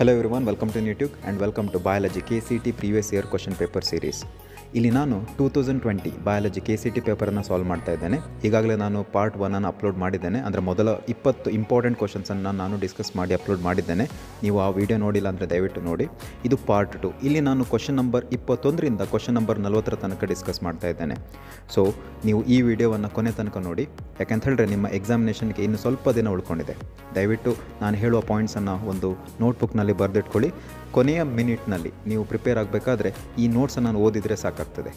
Hello everyone, welcome to YouTube and welcome to Biology KCT previous year question paper series. ಇಲ್ಲಿ ನಾನು two thousand twenty biology K C T ಪೇಪರನ್ನು solve ಮಾಡ್ತಾ ಇದ್ದೇನೆ ಈಗಾಗಲೇ ನಾನು part ಅನ್ನು ಅಪ್ಲೋಡ್ ಮಾಡಿದ್ದೇನೆ ಅಂದರೆ ಮೊದಲ ಇಪ್ಪತ್ತು ಇಂಪಾರ್ಟೆಂಟ್ ಕ್ವಶನ್ಸನ್ನು ನಾನು ಡಿಸ್ಕಸ್ ಮಾಡಿ ಅಪ್ಲೋಡ್ ಮಾಡಿದ್ದೇನೆ ನೀವು ಆ ವಿಡಿಯೋ ನೋಡಿಲ್ಲ ಅಂದರೆ ದಯವಿಟ್ಟು ನೋಡಿ ಇದು ಪಾರ್ಟ್ ಟು ಇಲ್ಲಿ ನಾನು ಕ್ವಶನ್ ನಂಬರ್ ಇಪ್ಪತ್ತೊಂದರಿಂದ ಕ್ವಶನ್ ನಂಬರ್ ನಲವತ್ತರ ತನಕ ಡಿಸ್ಕಸ್ ಮಾಡ್ತಾ ಇದ್ದೇನೆ ಸೊ ನೀವು ಈ ವಿಡಿಯೋವನ್ನು ಕೊನೆ ತನಕ ನೋಡಿ ಯಾಕೆಂತ ಹೇಳಿದ್ರೆ ನಿಮ್ಮ ಎಕ್ಸಾಮಿನೇಷನ್ಗೆ ಇನ್ನು ಸ್ವಲ್ಪ ದಿನ ಉಳ್ಕೊಂಡಿದೆ ದಯವಿಟ್ಟು ನಾನು ಹೇಳುವ ಪಾಯಿಂಟ್ಸನ್ನು ಒಂದು ನೋಟ್ಬುಕ್ನಲ್ಲಿ ಬರೆದಿಟ್ಕೊಳ್ಳಿ ಕೊನೆಯ ಮಿನಿಟ್ನಲ್ಲಿ ನೀವು ಪ್ರಿಪೇರ್ ಆಗಬೇಕಾದ್ರೆ ಈ ನೋಟ್ಸನ್ನು ನಾನು ಓದಿದರೆ ಸಾಕಾಗ್ತದೆ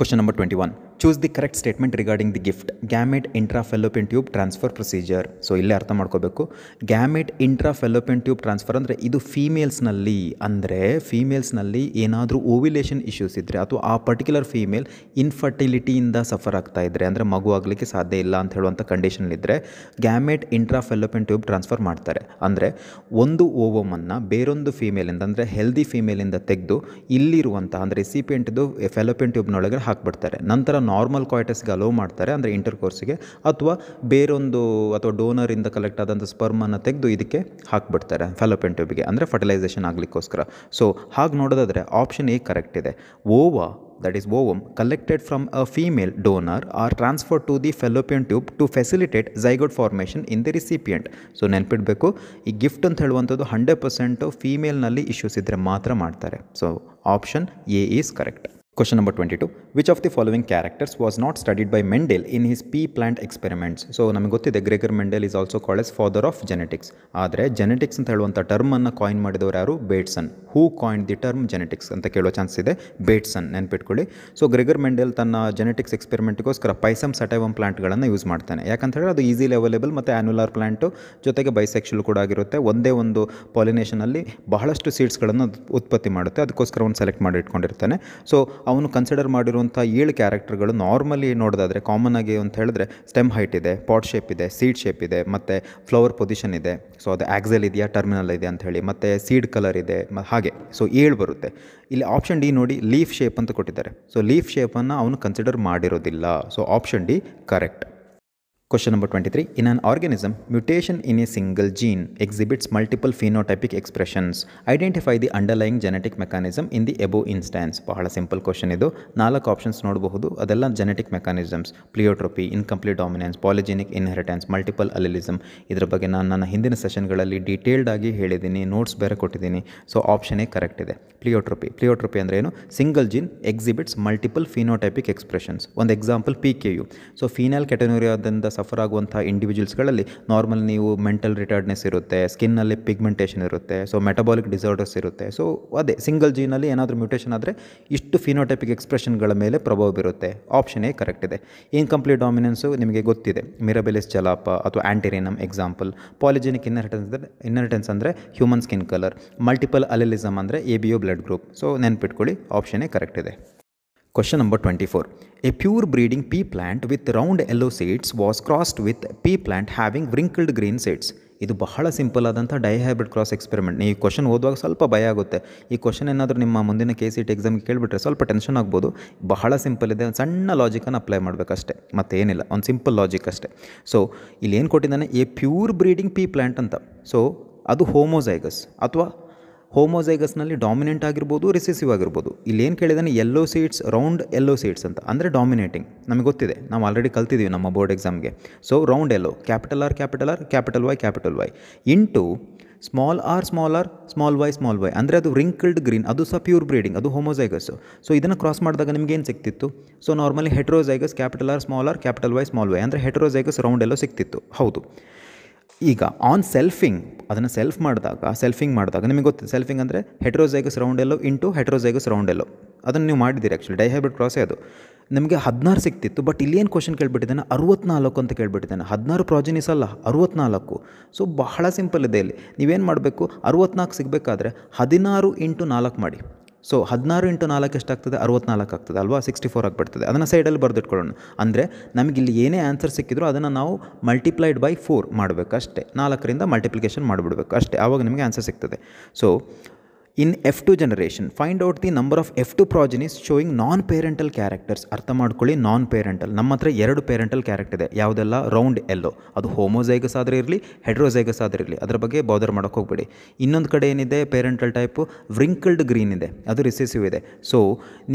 question number twenty one choose the correct statement regarding the GIFT gamete intra fallopian tube transfer procedure so ಇಲ್ಲೇ ಅರ್ಥ ಮಾಡ್ಕೋಬೇಕು gamete intra fallopian tube transfer ಅಂದರೆ ಇದು ಫೀಮೇಲ್ಸ್ನಲ್ಲಿ ಅಂದರೆ ಫೀಮೇಲ್ಸ್ನಲ್ಲಿ ಏನಾದರೂ ಓವಿಲೇಷನ್ ಇಶ್ಯೂಸ್ ಇದ್ದರೆ ಅಥವಾ ಆ ಪರ್ಟಿಕ್ಯುಲರ್ ಫೀಮೇಲ್ ಇನ್ಫರ್ಟಿಲಿಟಿಯಿಂದ ಸಫರ್ ಆಗ್ತಾ ಇದ್ದರೆ ಅಂದರೆ ಮಗು ಆಗಲಿಕ್ಕೆ ಸಾಧ್ಯ ಇಲ್ಲ ಅಂತ ಹೇಳುವಂಥ ಕಂಡೀಷನ್ ಇದ್ದರೆ gamete intra fallopian tube transfer ಮಾಡ್ತಾರೆ ಅಂದರೆ ಒಂದು ಓವಮನ್ನು ಬೇರೊಂದು ಫೀಮೇಲಿಂದ ಅಂದರೆ ಹೆಲ್ದಿ ಫೀಮೇಲಿಂದ ತೆಗೆದು ಇಲ್ಲಿರುವಂಥ ಅಂದರೆ ಎಂಟ್ದು ಫೆಲೋಪಿನ್ ಟ್ಯೂಬ್ನೊಳಗೆ ಹಾಕ್ಬಿಡ್ತಾರೆ ನಂತರ ನಾರ್ಮಲ್ ಕಾಯ್ಟಸ್ಗೆ ಅಲೋ ಮಾಡ್ತಾರೆ ಅಂದರೆ ಇಂಟರ್ ಕೋರ್ಸಿಗೆ ಅಥವಾ ಬೇರೊಂದು ಅಥವಾ ಡೋನರಿಂದ ಕಲೆಕ್ಟ್ ಆದಂಥ ಸ್ಪರ್ಮನ್ನು ತೆಗೆದು ಇದಕ್ಕೆ ಹಾಕ್ಬಿಡ್ತಾರೆ ಫೆಲೋಪಿಯನ್ ಟ್ಯೂಬ್ಗೆ ಅಂದರೆ ಫರ್ಟಿಲೈಸೇಷನ್ ಆಗಲಿಕ್ಕೋಸ್ಕರ ಸೊ ಹಾಗೆ ನೋಡೋದಾದರೆ ಆಪ್ಷನ್ ಎ ಕರೆಕ್ಟ್ ಇದೆ ova that is ovum collected from a female donor are transfer to the fallopian tube to facilitate zygote formation in the recipient so ನೆನ್ಪಿಡಬೇಕು ಈ ಗಿಫ್ಟ್ ಅಂತ ಹೇಳುವಂಥದ್ದು ಹಂಡ್ರೆಡ್ ಪರ್ಸೆಂಟು ಫೀಮೇಲ್ನಲ್ಲಿ ಇಶ್ಯೂಸ್ ಇದ್ದರೆ ಮಾತ್ರ ಮಾಡ್ತಾರೆ so option A is correct number twenty two which of the following characters was not studied by Mendel in his plant plant experiments so ನಮಗೆ ಗೊತ್ತಿದೆ Gregor Mendel is also called as father of genetics ಆದರೆ genetics ಅಂತ ಹೇಳುವಂಥ ಟರ್ಮನ್ನು coin ಮಾಡಿದವರು ಯಾರು Bateson who coin the term genetics ಅಂತ ಕೇಳೋ ಚಾನ್ಸ್ ಇದೆ ಬೇಟ್ಸನ್ ನೆನ್ಪಿಟ್ಕೊಳ್ಳಿ ಸೊ ಗ್ರೆಗರ್ ಮೆಂಡೆಲ್ ತನ್ನ ಜೆನೆಟಿಕ್ಸ್ ಎಕ್ಸ್ಪೆರಿಮೆಂಟ್ಗೋಸ್ಕರ ಪೈಸಮ್ ಸಟೈವಮ್ ಪ್ಲಾಂಟ್ಗಳನ್ನು ಯೂಸ್ ಮಾಡ್ತಾನೆ ಯಾಕಂತ ಹೇಳಿದ್ರೆ ಅದು ಈಸಿಲಿ ಅವೈಲೇಬಲ್ ಮತ್ತು ಆ್ಯನ್ಯುಲರ್ ಪ್ಲಾಂಟು ಜೊತೆಗೆ ಬೈಸೆಕ್ಷಲ್ ಕೂಡ ಆಗಿರುತ್ತೆ ಒಂದೇ ಒಂದು ಪಾಲಿನೇಷನಲ್ಲಿ ಬಹಳಷ್ಟು ಸೀಡ್ಸ್ಗಳನ್ನು ಉತ್ಪತ್ತಿ ಮಾಡುತ್ತೆ ಅದಕ್ಕೋಸ್ಕರ ಒಂದು ಸೆಲೆಕ್ಟ್ ಮಾಡಿ ಇಟ್ಕೊಂಡಿರ್ತಾನೆ ಸೊ ಅವನು ಕನ್ಸಿಡರ್ ಮಾಡಿರುವಂಥ ಏಳು ಕ್ಯಾರೆಕ್ಟರ್ಗಳು ನಾರ್ಮಲಿ ನೋಡೋದಾದರೆ ಕಾಮನ್ ಆಗಿ ಅಂತ ಹೇಳಿದ್ರೆ ಸ್ಟೆಮ್ ಹೈಟ್ ಇದೆ ಪಾಟ್ ಶೇಪ್ ಇದೆ ಸೀಡ್ ಶೇಪ್ ಇದೆ ಮತ್ತು ಫ್ಲವರ್ ಪೊಸಿಷನ್ ಇದೆ ಸೊ ಅದು ಆಕ್ಸೆಲ್ ಇದೆಯಾ ಟರ್ಮಿನಲ್ ಇದೆ ಅಂತ ಹೇಳಿ ಮತ್ತು ಸೀಡ್ ಕಲರ್ ಇದೆ ಹಾಗೆ ಸೊ ಏಳು ಬರುತ್ತೆ ಇಲ್ಲಿ ಆಪ್ಷನ್ ಡಿ ನೋಡಿ ಲೀಫ್ ಶೇಪ್ ಅಂತ ಕೊಟ್ಟಿದ್ದಾರೆ ಸೊ ಲೀಫ್ ಶೇಪನ್ನು ಅವನು ಕನ್ಸಿಡರ್ ಮಾಡಿರೋದಿಲ್ಲ so option D correct Question number 23. In an organism mutation in a single gene exhibits multiple phenotypic expressions identify the underlying genetic mechanism in the above instance. ಬಹಳ simple question ಇದು ನಾಲ್ಕು options ನೋಡಬಹುದು ಅದೆಲ್ಲ genetic mechanisms pleiotropy incomplete dominance polygenic inheritance multiple allelism ಇದರ ಬಗ್ಗೆ ನಾನು ನನ್ನ ಹಿಂದಿನ ಸೆಷನ್ಗಳಲ್ಲಿ ಡೀಟೇಲ್ಡ್ ಆಗಿ ಹೇಳಿದ್ದೀನಿ ನೋಟ್ಸ್ ಬೇರೆ ಕೊಟ್ಟಿದ್ದೀನಿ ಸೊ ಆಪ್ಷನ್ ಎ ಕರೆಕ್ಟ್ ಇದೆ ಪ್ಲಿಯೋಟ್ರೋಪಿ ಪ್ಲಿಯೋಟ್ರೋಪಿ ಅಂದರೆ ಏನು single gene exhibits multiple phenotypic expressions ಒಂದು example P K U so phenyl ಕ್ಯಾಟನೋರಿಯಾದಂಥ ಸಫರ್ ಆಗುವಂಥ ಇಂಡಿವಿಜುವಲ್ಸ್ಗಳಲ್ಲಿ ನಾರ್ಮಲ್ ನೀವು ಮೆಂಟಲ್ ರಿಟರ್ಡ್ನೆಸ್ ಇರುತ್ತೆ ಸ್ಕಿನ್ನಲ್ಲಿ ಪಿಗ್ಮೆಂಟೇಷನ್ ಇರುತ್ತೆ ಸೊ ಮೆಟಬಾಲಿಕ್ ಡಿಸಾರ್ಡರ್ಸ್ ಇರುತ್ತೆ ಸೊ ಅದೇ ಸಿಂಗಲ್ ಜೀನಲ್ಲಿ ಏನಾದರೂ ಮ್ಯೂಟೇಷನ್ ಆದರೆ ಇಷ್ಟು ಫಿನೋಟೈಪಿಕ್ ಎಕ್ಸ್ಪ್ರೆಷನ್ಗಳ ಮೇಲೆ ಪ್ರಭಾವ ಬೀರುತ್ತೆ ಆಪ್ಷನ್ ಎ ಕರೆಕ್ಟ್ ಇದೆ ಇನ್ಕಂಪ್ಲೀಟ್ ಡಾಮಿನೆನ್ಸು ನಿಮಗೆ ಗೊತ್ತಿದೆ ಮಿರಬೆಲಿಸ್ ಜಲಾಪ ಅಥವಾ ಆ್ಯಂಟಿರಿನಮ್ ಎಕ್ಸಾಂಪಲ್ ಪಾಲಿಜೆನಿಕ್ ಇನ್ಹೆರಿಟೆನ್ಸ್ ಅಂದರೆ ಇನ್ಹೆರಿಟೆನ್ಸ್ ಅಂದರೆ human skin colour multiple allelism ಅಂದರೆ A B O blood group so ನೆನ್ಪಿಟ್ಕೊಳ್ಳಿ ಏ ಕರೆಕ್ಟ್ ಇದೆ Question number 24. A pure breeding pea plant with round yellow seeds was crossed with pea plant having wrinkled green seeds. ಇದು ಬಹಳ simple ಆದಂಥ dihybrid cross experiment ನೀವು question ಓದುವಾಗ ಸ್ವಲ್ಪ ಭಯ ಆಗುತ್ತೆ ಈ ಕ್ವಶನ್ ಏನಾದರೂ ನಿಮ್ಮ ಮುಂದಿನ ಕೆ ಸಿ ಟಿ ಎಕ್ಸಾಮ್ಗೆ ಕೇಳಿಬಿಟ್ರೆ ಸ್ವಲ್ಪ ಟೆನ್ಷನ್ ಆಗ್ಬೋದು ಬಹಳ ಸಿಂಪಲ್ ಇದೆ ಸಣ್ಣ ಲಾಜಿಕನ್ನು ಅಪ್ಲೈ ಮತ್ತೆ ಮತ್ತೇನಿಲ್ಲ ಒಂದು ಸಿಂಪಲ್ ಲಾಜಿಕ್ ಅಷ್ಟೇ ಸೊ ಇಲ್ಲಿ ಏನು ಕೊಟ್ಟಿದ್ದಾನೆ a pure breeding pea plant ಅಂತ ಸೊ ಅದು ಹೋಮೋಸೈಗಸ್ ಅಥವಾ ಹೋಮೋಸೈಗಸ್ನಲ್ಲಿ ಡಾಮಿನೆಂಟ್ ಆಗಿರ್ಬೋದು ರಿಸೆಸಿವ್ ಆಗಿರ್ಬೋದು ಇಲ್ಲಿ ಏನು ಕೇಳಿದಾನೆ yellow seeds round yellow seeds ಅಂತ ಅಂದರೆ ಡಾಮಿನೇಟಿಂಗ್ ನಮಗೆ ಗೊತ್ತಿದೆ ನಾವು ಆಲ್ರೆಡಿ ಕಲ್ತಿದ್ದೀವಿ ನಮ್ಮ ಬೋರ್ಡ್ ಎಕ್ಸಾಮ್ಗೆ so round yellow capital R capital R capital Y capital Y into small r small r small y small y ಅಂದರೆ ಅದು ರಿಂಕಲ್ಡ್ ಗ್ರೀನ್ ಅದು ಸಹ ಪ್ಯೂರ್ ಬ್ರೀಡಿಂಗ್ ಅದು ಹೋಮೋಸೈಗಸ್ಸು ಸೊ ಇದನ್ನು ಕ್ರಾಸ್ ಮಾಡಿದಾಗ ನಿಮ್ಗೆ ಏನು ಸಿಕ್ತಿತ್ತು so normally heterozygous capital R small r capital Y small y ಅಂದರೆ ಹೆಟ್ರೋಸೈಗಸ್ ರೌಂಡ್ ಎಲ್ಲೋ ಸಿಕ್ತಿತ್ತು ಹೌದು ಈಗ ಆನ್ ಸೆಲ್ಫಿಂಗ್ ಅದನ್ನು ಸೆಲ್ಫ್ ಮಾಡಿದಾಗ ಸೆಲ್ಫಿಂಗ್ ಮಾಡಿದಾಗ ನಿಮಗೆ ಗೊತ್ತಿದೆ ಸೆಲ್ಫಿಂಗ್ ಅಂದರೆ heterozygous round yellow into heterozygous round yellow ಅದನ್ನು ನೀವು ಮಾಡಿದ್ದೀರಿ ಆ್ಯಕ್ಚುಲಿ ಡೈಹೈಬ್ರಿಡ್ ಕ್ರಾಸೇ ಅದು ನಿಮಗೆ ಹದಿನಾರು ಸಿಕ್ತಿತ್ತು ಬಟ್ ಇಲ್ಲೇನು ಕ್ವಶನ್ ಕೇಳಿಬಿಟ್ಟಿದ್ದಾನೆ ಅರುವತ್ನಾಲ್ಕು ಅಂತ ಕೇಳಿಬಿಟ್ಟಿದ್ದಾನೆ ಹದಿನಾರು ಪ್ರಾಜಿನಿಸ್ ಅಲ್ಲ ಅರುವತ್ನಾಲ್ಕು ಸೊ ಬಹಳ ಸಿಂಪಲ್ ಇದೆ ಇಲ್ಲಿ ನೀವೇನು ಮಾಡಬೇಕು ಅರುವತ್ನಾಲ್ಕು ಸಿಗಬೇಕಾದ್ರೆ ಹದಿನಾರು ಇಂಟು ನಾಲ್ಕು ಮಾಡಿ ಸೊ ಹದಿನಾರು ಇಂಟು ನಾಲ್ಕು ಎಷ್ಟಾಗ್ತದೆ ಅರವತ್ನಾಲ್ಕು ಆಗ್ತದೆ ಅಲ್ವಾ ಸಿಕ್ಸ್ಟಿ ಫೋರ್ ಆಗಿಬಿಡ್ತದೆ ಅದನ್ನು ಸೈಡಲ್ಲಿ ಬರೆದಿಟ್ಕೊಳ್ಳೋಣ ಅಂದರೆ ನಮಗಿಲ್ಲಿ ಏನೇ ಆನ್ಸರ್ ಸಿಕ್ಕಿದ್ರು ಅದನ್ನು ನಾವು ಮಲ್ಟಿಪ್ಲೈಡ್ ಬೈ ಫೋರ್ ಮಾಡಬೇಕು ಅಷ್ಟೇ ನಾಲ್ಕರಿಂದ ಮಲ್ಟಿಪ್ಲಿಕೇಶನ್ ಮಾಡಿಬಿಡ್ಬೇಕು ಅಷ್ಟೇ ಆವಾಗ ನಿಮಗೆ ಆನ್ಸರ್ ಸಿಗ್ತದೆ so in F two generation find out the number of F two progenies showing non parental characters ಅರ್ಥ ಮಾಡ್ಕೊಳ್ಳಿ ನಾನ್ ಪೇರೆಂಟಲ್ ನಮ್ಮ ಹತ್ರ ಎರಡು ಪೇರೆಂಟಲ್ ಕ್ಯಾರೆಕ್ಟರ್ ಇದೆ ಯಾವುದೆಲ್ಲ ರೌಂಡ್ ಎಲ್ಲೋ ಅದು ಹೋಮೋಜೈಗಸ್ ಆದರೆ ಇರಲಿ ಹೆಡ್ರೋಜೈಗಸ್ ಆದರೆ ಇರಲಿ ಅದ್ರ ಬಗ್ಗೆ ಬೌದರ್ ಮಾಡೋಕೆ ಹೋಗಬೇಡಿ ಇನ್ನೊಂದು ಕಡೆ ಏನಿದೆ ಪೇರೆಂಟಲ್ ಟೈಪು ವ್ರಿಂಕಲ್ಡ್ ಗ್ರೀನ್ ಇದೆ ಅದು ರಿಸೆಸಿವ್ ಇದೆ ಸೊ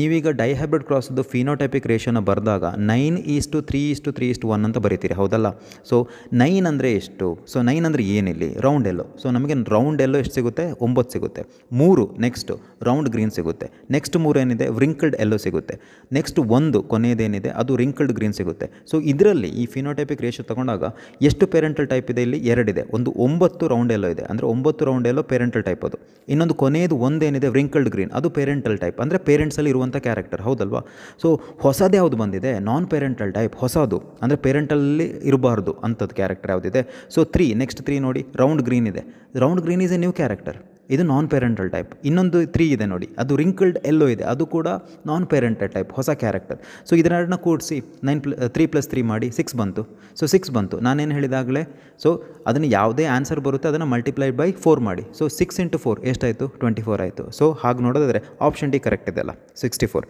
ನೀವೀಗ ಡೈಹೈಬ್ರಿಡ್ ಕ್ರಾಸ್ದು ಫಿನೋಟೈಪಿಕ್ ರೇಷೋನ ಬರೆದಾಗ nine is to three to three ಇಷ್ಟು ಒನ್ ಅಂತ ಬರೀತೀರಿ ಹೌದಲ್ಲ ಸೊ ನೈನ್ ಅಂದರೆ ಎಷ್ಟು ಸೊ ನೈನ್ ಅಂದರೆ ಏನಿಲ್ಲ ರೌಂಡ್ ಎಲ್ಲೋ ಸೊ ನಮಗೆ ರೌಂಡ್ ಎಲ್ಲೋ ಎಷ್ಟು ಸಿಗುತ್ತೆ ಒಂಬತ್ತು ಸಿಗುತ್ತೆ ಮೂರು ಮೂರು ನೆಕ್ಸ್ಟ್ ರೌಂಡ್ ಗ್ರೀನ್ ಸಿಗುತ್ತೆ ನೆಕ್ಸ್ಟ್ ಮೂರು ಏನಿದೆ ವ್ರಿಂಕಲ್ಡ್ ಎಲ್ಲೋ ಸಿಗುತ್ತೆ ನೆಕ್ಸ್ಟ್ ಒಂದು ಕೊನೆಯದೇನಿದೆ ಅದು ರಿಂಕಲ್ಡ್ ಗ್ರೀನ್ ಸಿಗುತ್ತೆ ಸೊ ಇದರಲ್ಲಿ ಈ ಫಿನೋಟೈಪಿಕ್ ರೇಷೋ ತಗೊಂಡಾಗ ಎಷ್ಟು ಪೇರೆಂಟಲ್ ಟೈಪ್ ಇದೆ ಇಲ್ಲಿ ಎರಡಿದೆ ಒಂದು ಒಂಬತ್ತು ರೌಂಡ್ ಎಲ್ಲೋ ಇದೆ ಅಂದರೆ ಒಂಬತ್ತು ರೌಂಡ್ ಎಲ್ಲೋ ಪೇರೆಂಟಲ್ ಟೈಪ್ ಅದು ಇನ್ನೊಂದು ಕೊನೆಯದು ಒಂದೇನಿದೆ ವ್ರಿಂಕಲ್ಡ್ ಗ್ರೀನ್ ಅದು ಪೇರೆಂಟಲ್ ಟೈಪ್ ಅಂದರೆ ಪೇರೆಂಟ್ಸಲ್ಲಿ ಇರುವಂಥ ಕ್ಯಾರೆಕ್ಟರ್ ಹೌದಲ್ವಾ ಸೊ ಹೊಸದೇ ಯಾವುದು ಬಂದಿದೆ ನಾನ್ ಪೇರೆಂಟಲ್ ಟೈಪ್ ಹೊಸದು ಅಂದರೆ ಪೇರೆಂಟಲ್ಲಿ ಇರಬಾರ್ದು ಅಂಥದ್ದು ಕ್ಯಾರೆಕ್ಟರ್ ಯಾವುದಿದೆ ಸೊ ತ್ರೀ ನೆಕ್ಸ್ಟ್ ತ್ರೀ ನೋಡಿ ರೌಂಡ್ ಗ್ರೀನ್ ಇದೆ round green is a new character ಇದು ನಾನ್ ಪೇರೆಂಟಲ್ ಟೈಪ್ ಇನ್ನೊಂದು ತ್ರೀ ಇದೆ ನೋಡಿ ಅದು ರಿಂಕಲ್ಡ್ ಎಲ್ಲೋ ಇದೆ ಅದು ಕೂಡ ನಾನ್ ಪೇರೆಂಟಲ್ ಟೈಪ್ ಹೊಸ ಕ್ಯಾರೆಕ್ಟರ್ ಸೊ ಇದನ್ನೆರಡನ್ನ ಕೂಡಿಸಿ ನೈನ್ ಪ್ಲ ತ್ರೀ ಪ್ಲಸ್ ತ್ರೀ ಮಾಡಿ ಸಿಕ್ಸ್ ಬಂತು ಸೊ ಸಿಕ್ಸ್ ಬಂತು ನಾನೇನು ಹೇಳಿದಾಗಲೇ ಸೊ ಅದನ್ನು ಯಾವುದೇ ಆನ್ಸರ್ ಬರುತ್ತೆ ಅದನ್ನು ಮಲ್ಟಿಪ್ಲೈಡ್ ಬೈ ಫೋರ್ ಮಾಡಿ ಸೊ ಸಿಕ್ಸ್ ಇಂಟು ಫೋರ್ ಎಷ್ಟಾಯಿತು ಟ್ವೆಂಟಿ ಫೋರ್ ಆಯಿತು ಸೊ ಹಾಗೆ ನೋಡೋದಾದರೆ ಆಪ್ಷನ್ ಡಿ ಕರೆಕ್ಟ್ ಇದೆಲ್ಲ ಸಿಕ್ಸ್ಟಿ ಫೋರ್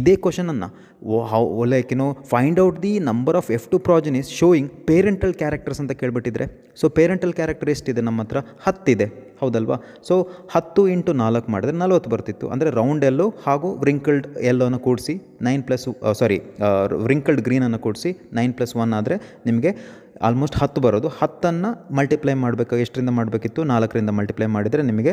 ಇದೇ ಕ್ವಶನನ್ನು ಲೈಕ್ ಏನೋ find out the number of F two progeny is showing parental characters ಅಂತ ಕೇಳಿಬಿಟ್ಟಿದ್ರೆ ಸೊ ಪೇರೆಂಟಲ್ ಕ್ಯಾರೆಕ್ಟರ್ ಎಷ್ಟಿದೆ ನಮ್ಮ ಹತ್ರ ಹತ್ತಿದೆ ಹೌದಲ್ವಾ ಸೊ ಹತ್ತು ಇಂಟು ನಾಲ್ಕು ಮಾಡಿದ್ರೆ ನಲ್ವತ್ತು ಬರ್ತಿತ್ತು ಅಂದರೆ ರೌಂಡ್ ಎಲ್ಲೋ ಹಾಗೂ ವ್ರಿಂಕಲ್ಡ್ ಎಲ್ಲೋನ ಕೂಡಿಸಿ ನೈನ್ ಪ್ಲಸ್ ಸಾರಿ ವ್ರಿಂಕಲ್ಡ್ ಗ್ರೀನನ್ನು ಕೂಡಿಸಿ ನೈನ್ ಪ್ಲಸ್ ಒನ್ ಆದರೆ ನಿಮಗೆ ಆಲ್ಮೋಸ್ಟ್ ಹತ್ತು ಬರೋದು ಹತ್ತನ್ನು ಮಲ್ಟಿಪ್ಲೈ ಮಾಡಬೇಕು ಎಷ್ಟರಿಂದ ಮಾಡಬೇಕಿತ್ತು ನಾಲ್ಕರಿಂದ ಮಲ್ಟಿಪ್ಲೈ ಮಾಡಿದರೆ ನಿಮಗೆ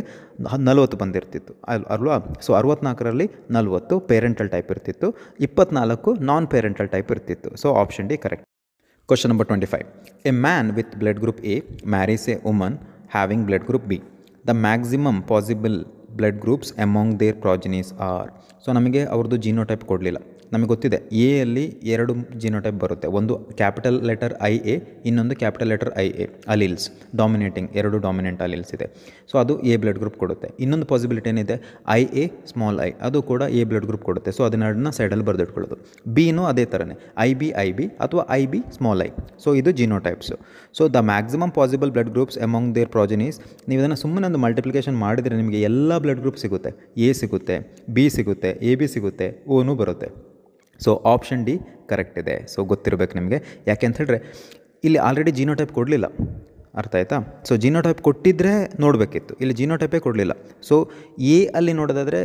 ನಲವತ್ತು ಬಂದಿರ್ತಿತ್ತು ಅಲ್ ಅಲ್ವಾ ಸೊ ಅರವತ್ನಾಲ್ಕರಲ್ಲಿ ನಲವತ್ತು ಪೇರೆಂಟಲ್ ಟೈಪ್ ಇರ್ತಿತ್ತು ಇಪ್ಪತ್ನಾಲ್ಕು ನಾನ್ ಪೇರೆಂಟಲ್ ಟೈಪ್ ಇರ್ತಿತ್ತು so option D correct question number twenty five a man with blood group A marries a woman having blood group B the maximum possible blood groups among their progenies are so ನಮಗೆ ಅವ್ರದ್ದು genotype ಕೊಡಲಿಲ್ಲ ನಮಗೆ ಗೊತ್ತಿದೆ A ಅಲ್ಲಿ ಎರಡು genotype ಬರುತ್ತೆ ಒಂದು capital letter I A ಇನ್ನೊಂದು capital letter I A alleles dominating ಎರಡು ಡಾಮಿನೆಂಟ್ ಅಲಿಲ್ಸ್ ಇದೆ ಸೊ ಅದು ಎ ಬ್ಲಡ್ ಗ್ರೂಪ್ ಕೊಡುತ್ತೆ ಇನ್ನೊಂದು ಪಾಸಿಬಿಲಿಟಿ ಏನಿದೆ ಐ ಎ ಸ್ಮಾಲ್ ಐ ಅದು ಕೂಡ ಎ ಬ್ಲಡ್ ಗ್ರೂಪ್ ಕೊಡುತ್ತೆ ಸೊ ಅದನ್ನೆರಡನ್ನ ಸೈಡಲ್ಲಿ ಬರೆದಿಟ್ಕೊಳ್ಳೋದು ಬಿನೂ ಅದೇ ಥರನೇ ಐ ಬಿ ಐ ಬಿ ಅಥವಾ I B small i so ಇದು genotypes so the maximum possible blood groups among their progenies ನೀವು ಇದನ್ನು ಸುಮ್ಮನೆ ಒಂದು ಮಲ್ಟಿಪ್ಲಿಕೇಶನ್ ಮಾಡಿದರೆ ನಿಮಗೆ ಎಲ್ಲ ಬ್ಲಡ್ ಗ್ರೂಪ್ ಸಿಗುತ್ತೆ ಎ ಸಿಗುತ್ತೆ ಬಿ ಸಿಗುತ್ತೆ ಎ ಬಿ ಸಿಗುತ್ತೆ ಓನೂ ಬರುತ್ತೆ ಸೊ ಆಪ್ಷನ್ ಡಿ ಕರೆಕ್ಟ್ ಇದೆ ಸೊ ಗೊತ್ತಿರಬೇಕು ನಿಮಗೆ ಯಾಕೆ ಅಂತ ಹೇಳಿದ್ರೆ ಇಲ್ಲಿ ಆಲ್ರೆಡಿ ಟೈಪ್ ಕೊಡಲಿಲ್ಲ ಅರ್ಥ ಆಯ್ತಾ ಸೊ ಜಿನೋಟೈಪ್ ಕೊಟ್ಟಿದ್ದರೆ ನೋಡಬೇಕಿತ್ತು ಇಲ್ಲಿ ಜಿನೋಟೈಪೇ ಕೊಡಲಿಲ್ಲ ಸೊ ಎ ಅಲ್ಲಿ ನೋಡೋದಾದರೆ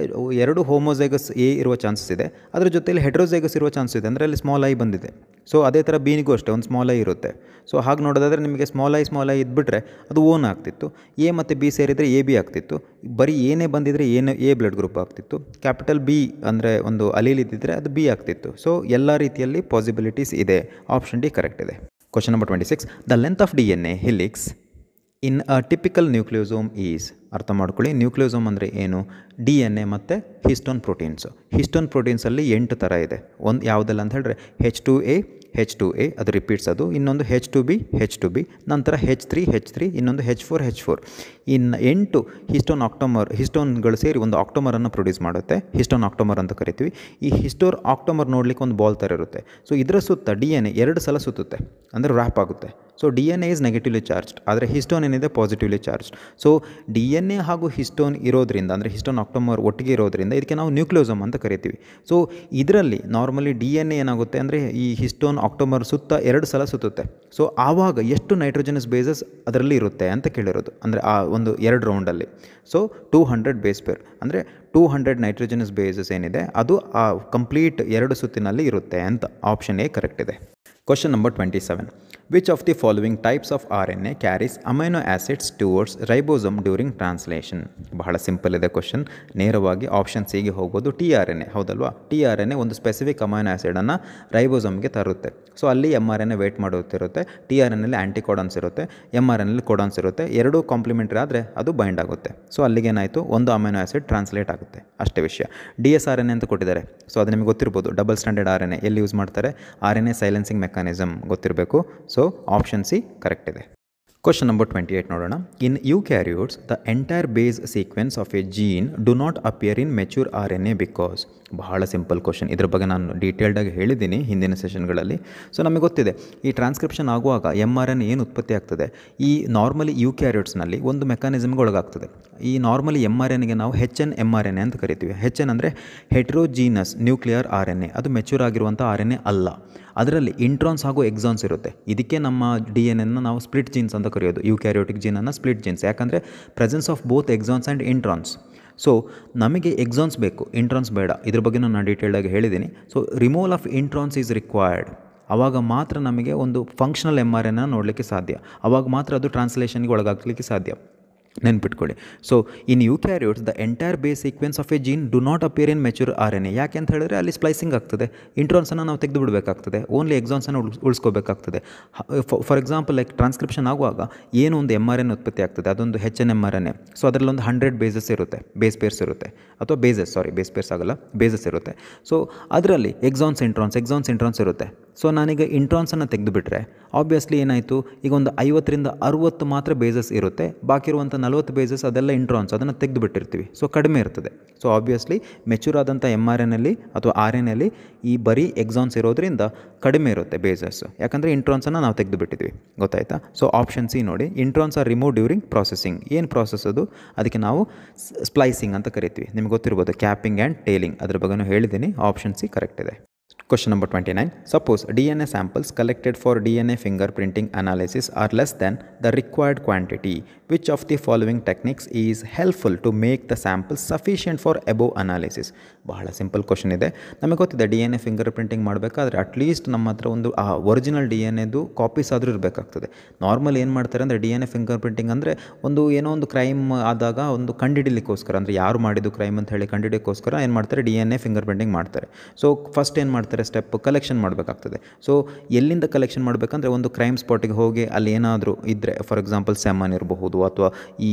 ಎರಡು ಹೋಮೋಜೈಗಸ್ ಎ ಇರುವ ಚಾನ್ಸಸ್ ಇದೆ ಅದರ ಜೊತೆಯಲ್ಲಿ ಹೆಡ್ರೋಝೈಗಸ್ ಇರುವ ಚಾನ್ಸ್ ಇದೆ ಅಂದರೆ ಅಲ್ಲಿ ಸ್ಮಾಲ್ ಐ ಬಂದಿದೆ ಸೊ ಅದೇ ಥರ ಬೀನಿಗೂ ಅಷ್ಟೇ ಒಂದು ಸ್ಮಾಲ್ ಐ ಇರುತ್ತೆ ಸೊ ಹಾಗೆ ನೋಡೋದಾದರೆ ನಿಮಗೆ ಸ್ಮಾಲ್ ಐ ಸ್ಮಾಲ್ ಐ ಇದ್ಬಿಟ್ರೆ ಅದು ಓನ್ ಆಗ್ತಿತ್ತು ಎ ಮತ್ತು ಬಿ ಸೇರಿದರೆ ಎ ಬಿ ಆಗ್ತಿತ್ತು ಬರೀ ಏನೇ ಬಂದಿದ್ದರೆ ಏನು ಎ ಬ್ಲಡ್ ಗ್ರೂಪ್ ಆಗ್ತಿತ್ತು ಕ್ಯಾಪಿಟಲ್ ಬಿ ಅಂದರೆ ಒಂದು ಅಲೀಲ್ ಅದು ಬಿ ಆಗ್ತಿತ್ತು ಸೊ ಎಲ್ಲ ರೀತಿಯಲ್ಲಿ ಪಾಸಿಬಿಲಿಟೀಸ್ ಇದೆ ಆಪ್ಷನ್ ಡಿ ಕರೆಕ್ಟ್ ಇದೆ number twenty six the 26. Of D N A helix in a typical nucleosome is ಅರ್ಥ ಮಾಡ್ಕೊಳ್ಳಿ ನ್ಯೂಕ್ಲಿಯೋಸೋಮ್ ಅಂದರೆ ಏನು ಡಿ ಎನ್ ಎ ಮತ್ತು ಹಿಸ್ಟೋನ್ ಪ್ರೋಟೀನ್ಸು ಹಿಸ್ಟೋನ್ ಪ್ರೋಟೀನ್ಸಲ್ಲಿ ಎಂಟು ಥರ ಇದೆ ಒಂದು ಯಾವುದೆಲ್ಲ ಅಂತ ಹೇಳಿದ್ರೆ H two A H two A ಅದು ರಿಪೀಟ್ಸ್ ಅದು ಇನ್ನೊಂದು H two B H two B ನಂತರ ಹೆಚ್ ತ್ರೀ ಹೆಚ್ ತ್ರೀ ಇನ್ನೊಂದು ಹೆಚ್ ಫೋರ್ ಹೆಚ್ ಫೋರ್ ಇನ್ನು ಎಂಟು ಹಿಸ್ಟೋನ್ ಆಕ್ಟೋಮರ್ ಹಿಸ್ಟೋನ್ಗಳು ಸೇರಿ ಒಂದು ಆಕ್ಟೋಮರನ್ನು ಪ್ರೊಡ್ಯೂಸ್ ಮಾಡುತ್ತೆ ಹಿಸ್ಟೋನ್ ಆಕ್ಟೋಮರ್ ಅಂತ ಕರಿತೀವಿ ಈ ಹಿಸ್ಟೋರ್ ಆಕ್ಟೋಮರ್ ನೋಡಲಿಕ್ಕೆ ಒಂದು ಬಾಲ್ ಥರ ಇರುತ್ತೆ ಸೊ ಇದರ ಸುತ್ತ ಡಿ ಎನ್ ಎರಡು ಸಲ ಸುತ್ತುತ್ತೆ ಅಂದರೆ ರ್ಯಾಪ್ ಆಗುತ್ತೆ so D N A is negatively charged ಆದರೆ ಹಿಸ್ಟೋನ್ ಏನಿದೆ positively charged so D N A ಹಾಗೂ ಹಿಸ್ಟೋನ್ ಇರೋದ್ರಿಂದ ಅಂದರೆ ಹಿಸ್ಟೋನ್ ಆಕ್ಟೋಮರ್ ಒಟ್ಟಿಗೆ ಇರೋದ್ರಿಂದ ಇದಕ್ಕೆ ನಾವು ನ್ಯೂಕ್ಲಿಯೋಸಮ್ ಅಂತ ಕರಿತೀವಿ ಸೊ ಇದರಲ್ಲಿ ನಾರ್ಮಲಿ ಡಿ ಎನ್ ಎ ಏನಾಗುತ್ತೆ ಅಂದರೆ ಈ ಹಿಸ್ಟೋನ್ ಆಕ್ಟೋಮರ್ ಸುತ್ತ ಎರಡು ಸಲ ಸುತ್ತುತ್ತೆ ಸೊ ಆವಾಗ ಎಷ್ಟು ನೈಟ್ರೋಜನಸ್ ಬೇಸಸ್ ಅದರಲ್ಲಿ ಇರುತ್ತೆ ಅಂತ ಕೇಳಿರೋದು ಅಂದರೆ ಆ ಒಂದು ಎರಡು ರೌಂಡಲ್ಲಿ so two hundred base pair ಅಂದರೆ ಟೂ ಹಂಡ್ರೆಡ್ ನೈಟ್ರೋಜನಸ್ ಬೇಸಸ್ ಏನಿದೆ ಅದು ಆ ಕಂಪ್ಲೀಟ್ ಎರಡು ಸುತ್ತಿನಲ್ಲಿ ಇರುತ್ತೆ ಅಂತ ಆಪ್ಷನ್ ಎ ಕರೆಕ್ಟ್ ಇದೆ question number twenty seven Which of the following types of RNA carries amino acids towards ribosome during translation ಬಹಳ ಸಿಂಪಲ್ ಇದೆ ಕ್ವಶನ್ ನೇರವಾಗಿ ಆಪ್ಷನ್ ಸಿಗೆ ಹೋಗೋದು ಟಿ ಆರ್ ಎನ್ ಎ ಹೌದಲ್ವಾ ಟಿ ಆರ್ ಎನ್ ಎ ಒಂದು specific amino ಆ್ಯಸಿಡನ್ನು ರೈಬೋಸಮ್ಗೆ ತರುತ್ತೆ ಸೊ ಅಲ್ಲಿ M R N A wait ಮಾಡುತ್ತಿರುತ್ತೆ ಟಿ ಆರ್ ಎನ್ ಎಲ್ಲಿ ಆ್ಯಂಟಿಕಾಡನ್ಸ್ ಇರುತ್ತೆ ಎಮ್ ಆರ್ ಎನ್ ಎಲ್ಲಿ ಕೋಡಾನ್ಸ್ ಇರುತ್ತೆ ಎರಡೂ ಕಾಂಪ್ಲಿಮೆಂಟ್ರಿ ಆದರೆ ಅದು ಬೈಂಡ್ ಆಗುತ್ತೆ ಸೊ ಅಲ್ಲಿಗೇನಾಯಿತು ಒಂದು ಅಮೈನೋ ಆ್ಯಸಿಡ್ ಟ್ರಾನ್ಸ್ಲೇಟ್ ಆಗುತ್ತೆ ಅಷ್ಟೇ ವಿಷಯ D S R N A ಅಂತ ಕೊಟ್ಟಿದ್ದಾರೆ ಸೊ ಅದು ನಿಮಗೆ ಗೊತ್ತಿರ್ಬೋದು double standard R N A ಎಲ್ಲಿ ಯೂಸ್ ಮಾಡ್ತಾರೆ R N A silencing mechanism ಗೊತ್ತಿರಬೇಕು ಸೊ ಆಪ್ಷನ್ ಸಿ ಕರೆಕ್ಟ್ ಇದೆ ಕ್ವಶನ್ ನಂಬರ್ ಟ್ವೆಂಟಿ ಏಟ್ ನೋಡೋಣ in you the entire base sequence of a gene do not appear in mature R N A because ಬಹಳ simple question ಇದ್ರ ಬಗ್ಗೆ ನಾನು ಡೀಟೇಲ್ಡಾಗಿ ಹೇಳಿದ್ದೀನಿ ಹಿಂದಿನ ಸೆಷನ್ಗಳಲ್ಲಿ ಸೊ ನಮಗೆ ಗೊತ್ತಿದೆ ಈ ಟ್ರಾನ್ಸ್ಕ್ರಿಪ್ಷನ್ ಆಗುವಾಗ ಎಮ್ ಆರ್ ಎನ್ ಏನು ಉತ್ಪತ್ತಿ ಆಗ್ತದೆ ಈ ನಾರ್ಮಲಿ ಯು ಕ್ಯಾರಿಯೋಟ್ಸ್ನಲ್ಲಿ ಒಂದು ಮೆಕಾನಿಸಮ್ಗೆ ಒಳಗಾಗ್ತದೆ ಈ ನಾರ್ಮಲಿ ಎಮ್ ಆರ್ ಎನ್ಗೆ ನಾವು H N M R N A ಅಂತ ಕರಿತೀವಿ ಹೆಚ್ ಎನ್ ಅಂದರೆ heterogeneous nuclear R N A ಅದು ಮೆಚೂರ್ ಆಗಿರುವಂಥ ಆರ್ ಎನ್ ಎ ಅಲ್ಲ ಅದರಲ್ಲಿ ಇಂಟ್ರಾನ್ಸ್ ಹಾಗೂ ಎಕ್ಸಾನ್ಸ್ ಇರುತ್ತೆ ಇದಕ್ಕೆ ನಮ್ಮ ಡಿ ಎನ್ ಎನ್ನ ನಾವು ಸ್ಪ್ಲಿಟ್ ಜೀನ್ಸ್ ಅಂತ ಕರೆಯೋದು ಯು ಕ್ಯಾರಿಯೋಟಿಕ್ ಜೀನನ್ನು ಸ್ಪ್ಲಿಟ್ ಜೀನ್ಸ್ ಯಾಕಂದರೆ presence of both exons and introns so ನಮಗೆ ಎಕ್ಸಾನ್ಸ್ ಬೇಕು ಇಂಟ್ರಾನ್ಸ್ ಬೇಡ ಇದ್ರ ಬಗ್ಗೆ ನಾನು ಡೀಟೇಲ್ಡಾಗಿ ಹೇಳಿದ್ದೀನಿ so removal of introns is required ಆವಾಗ ಮಾತ್ರ ನಮಗೆ ಒಂದು ಫಂಕ್ಷನಲ್ ಎಮ್ ಆರ್ ಎನ ನೋಡಲಿಕ್ಕೆ ಸಾಧ್ಯ ಆವಾಗ ಮಾತ್ರ ಅದು ಟ್ರಾನ್ಸ್ಲೇಷನ್ಗೆ ಒಳಗಾಗಲಿಕ್ಕೆ ಸಾಧ್ಯ ನೆನ್ಪಿಟ್ಕೊಳ್ಳಿ so in eukaryotes the entire base sequence of a gene do not appear in mature R N A ಯಾಕೆ ಅಂತ ಹೇಳಿದ್ರೆ ಅಲ್ಲಿ ಸ್ಪ್ಲೈಸಿಂಗ್ ಆಗ್ತದೆ ಅನ್ನು ನಾವು ತೆಗೆದು ಬಿಡಬೇಕಾಗ್ತದೆ ಓನ್ಲಿ ಎಕ್ಸಾನ್ಸನ್ನು ಉಳ್ ಉಳಿಸ್ಕೋಬೇಕಾಗ್ತದೆ ಫಾರ್ ಎಕ್ಸಾಂಪಲ್ ಲೈಕ್ ಟ್ರಾನ್ಸ್ಕ್ರಿಪ್ಷನ್ ಆಗುವಾಗ ಏನು ಒಂದು ಎಮ್ ಆರ್ ಎನ್ ಉತ್ಪತ್ತಿ ಆಗ್ತದೆ ಅದೊಂದು H N M R N A so ಅದರಲ್ಲಿ ಒಂದು ಹಂಡ್ರೆಡ್ ಬೇಸಸ್ ಇರುತ್ತೆ ಬೇಸ್ ಪೇರ್ಸ್ ಇರುತ್ತೆ ಅಥವಾ ಬೇಸಸ್ ಸಾರಿ ಬೇಸ್ ಪೇರ್ಸ್ ಆಗಲ್ಲ ಬೇಸಸ್ ಇರುತ್ತೆ ಸೊ ಅದರಲ್ಲಿ ಎಕ್ಸಾನ್ಸ್ ಇಂಟ್ರಾನ್ಸ್ ಎಕ್ಸಾನ್ಸ್ ಇಂಟ್ರಾನ್ಸ್ ಇರುತ್ತೆ ಸೊ ನಾನೀಗ ಇಂಟ್ರಾನ್ಸನ್ನು ತೆಗೆದುಬಿಟ್ರೆ ಆಬ್ವಿಯಸ್ಲಿ ಏನಾಯಿತು ಈಗ ಒಂದು ಐವತ್ತರಿಂದ ಅರುವತ್ತು ಮಾತ್ರ ಬೇಸಸ್ ಇರುತ್ತೆ ಬಾಕಿ ಇರುವಂಥ ನಲವತ್ತು ಬೇಸಸ್ ಅದೆಲ್ಲ ಇಂಟ್ರಾನ್ಸ್ ಅದನ್ನು ತೆಗೆದುಬಿಟ್ಟಿರ್ತೀವಿ ಸೊ ಕಡಿಮೆ ಇರ್ತದೆ ಸೊ ಆಬ್ವಿಯಸ್ಲಿ ಮೆಚೂರ್ ಆದಂಥ ಎಮ್ ಆರ್ ಎನಲ್ಲಿ ಅಥವಾ ಆರ್ ಎನಲ್ಲಿ ಈ ಬರೀ ಎಕ್ಸಾನ್ಸ್ ಇರೋದರಿಂದ ಕಡಿಮೆ ಇರುತ್ತೆ ಬೇಸಸ್ ಯಾಕಂದರೆ ಇಂಟ್ರಾನ್ಸನ್ನು ನಾವು ತೆಗೆದುಬಿಟ್ಟಿದ್ವಿ ಗೊತ್ತಾಯ್ತಾ ಸೊ ಆಪ್ಷನ್ ಸಿ ನೋಡಿ introns are remove during processing ಏನು ಪ್ರಾಸೆಸ್ ಅದು ಅದಕ್ಕೆ ನಾವು ಸ್ಪ್ಲೈಸಿಂಗ್ ಅಂತ ಕರಿತೀವಿ ನಿಮ್ಗೆ ಗೊತ್ತಿರ್ಬೋದು ಕ್ಯಾಪಿಂಗ್ ಆ್ಯಂಡ್ ಟೇಲಿಂಗ್ ಅದ್ರ ಬಗ್ಗೆ ಹೇಳಿದ್ದೀನಿ ಆಪ್ಷನ್ ಸಿ ಕರೆಕ್ಟ್ ಇದೆ Question number 29. Suppose DNA samples collected for DNA fingerprinting analysis are less than the required quantity. Which of the following techniques is helpful to make the sample sufficient for above analysis? ಬಹಳ simple question ಇದೆ ನಮಗೆ ಗೊತ್ತಿದೆ D N A finger fingerprinting ಮಾಡಬೇಕಾದ್ರೆ at least ನಮ್ಮ ಹತ್ರ ಒಂದು ಆ original D N ಎದು ಕಾಪೀಸ್ ಆದರೂ ಇರಬೇಕಾಗ್ತದೆ ನಾರ್ಮಲ್ ಏನು ಮಾಡ್ತಾರೆ ಅಂದರೆ D N A finger fingerprinting ಅಂದರೆ ಒಂದು ಏನೋ ಒಂದು ಕ್ರೈಮ್ ಆದಾಗ ಒಂದು ಕಂಡಿಡಿಲಿಕ್ಕೋಸ್ಕರ ಅಂದರೆ ಯಾರು ಮಾಡಿದ್ದು ಕ್ರೈಮ್ ಅಂತ ಹೇಳಿ ಕಂಡುಹಿಡಿಯೋಕ್ಕೋಸ್ಕರ ಏನು ಮಾಡ್ತಾರೆ D N A finger printing ಮಾಡ್ತಾರೆ ಸೊ ಫಸ್ಟ್ ಏನು ಮಾಡ್ತಾರೆ ಸ್ಟೆಪ್ ಕಲೆಕ್ಷನ್ ಮಾಡಬೇಕಾಗ್ತದೆ ಸೊ ಎಲ್ಲಿಂದ ಕಲೆಕ್ಷನ್ ಮಾಡಬೇಕಂದ್ರೆ ಒಂದು ಕ್ರೈಮ್ ಸ್ಪಾಟಿಗೆ ಹೋಗಿ ಅಲ್ಲಿ ಏನಾದರೂ ಇದ್ದರೆ ಫಾರ್ ಎಕ್ಸಾಂಪಲ್ ಸ್ಯಾಮನ್ ಇರಬಹುದು ಅಥವಾ ಈ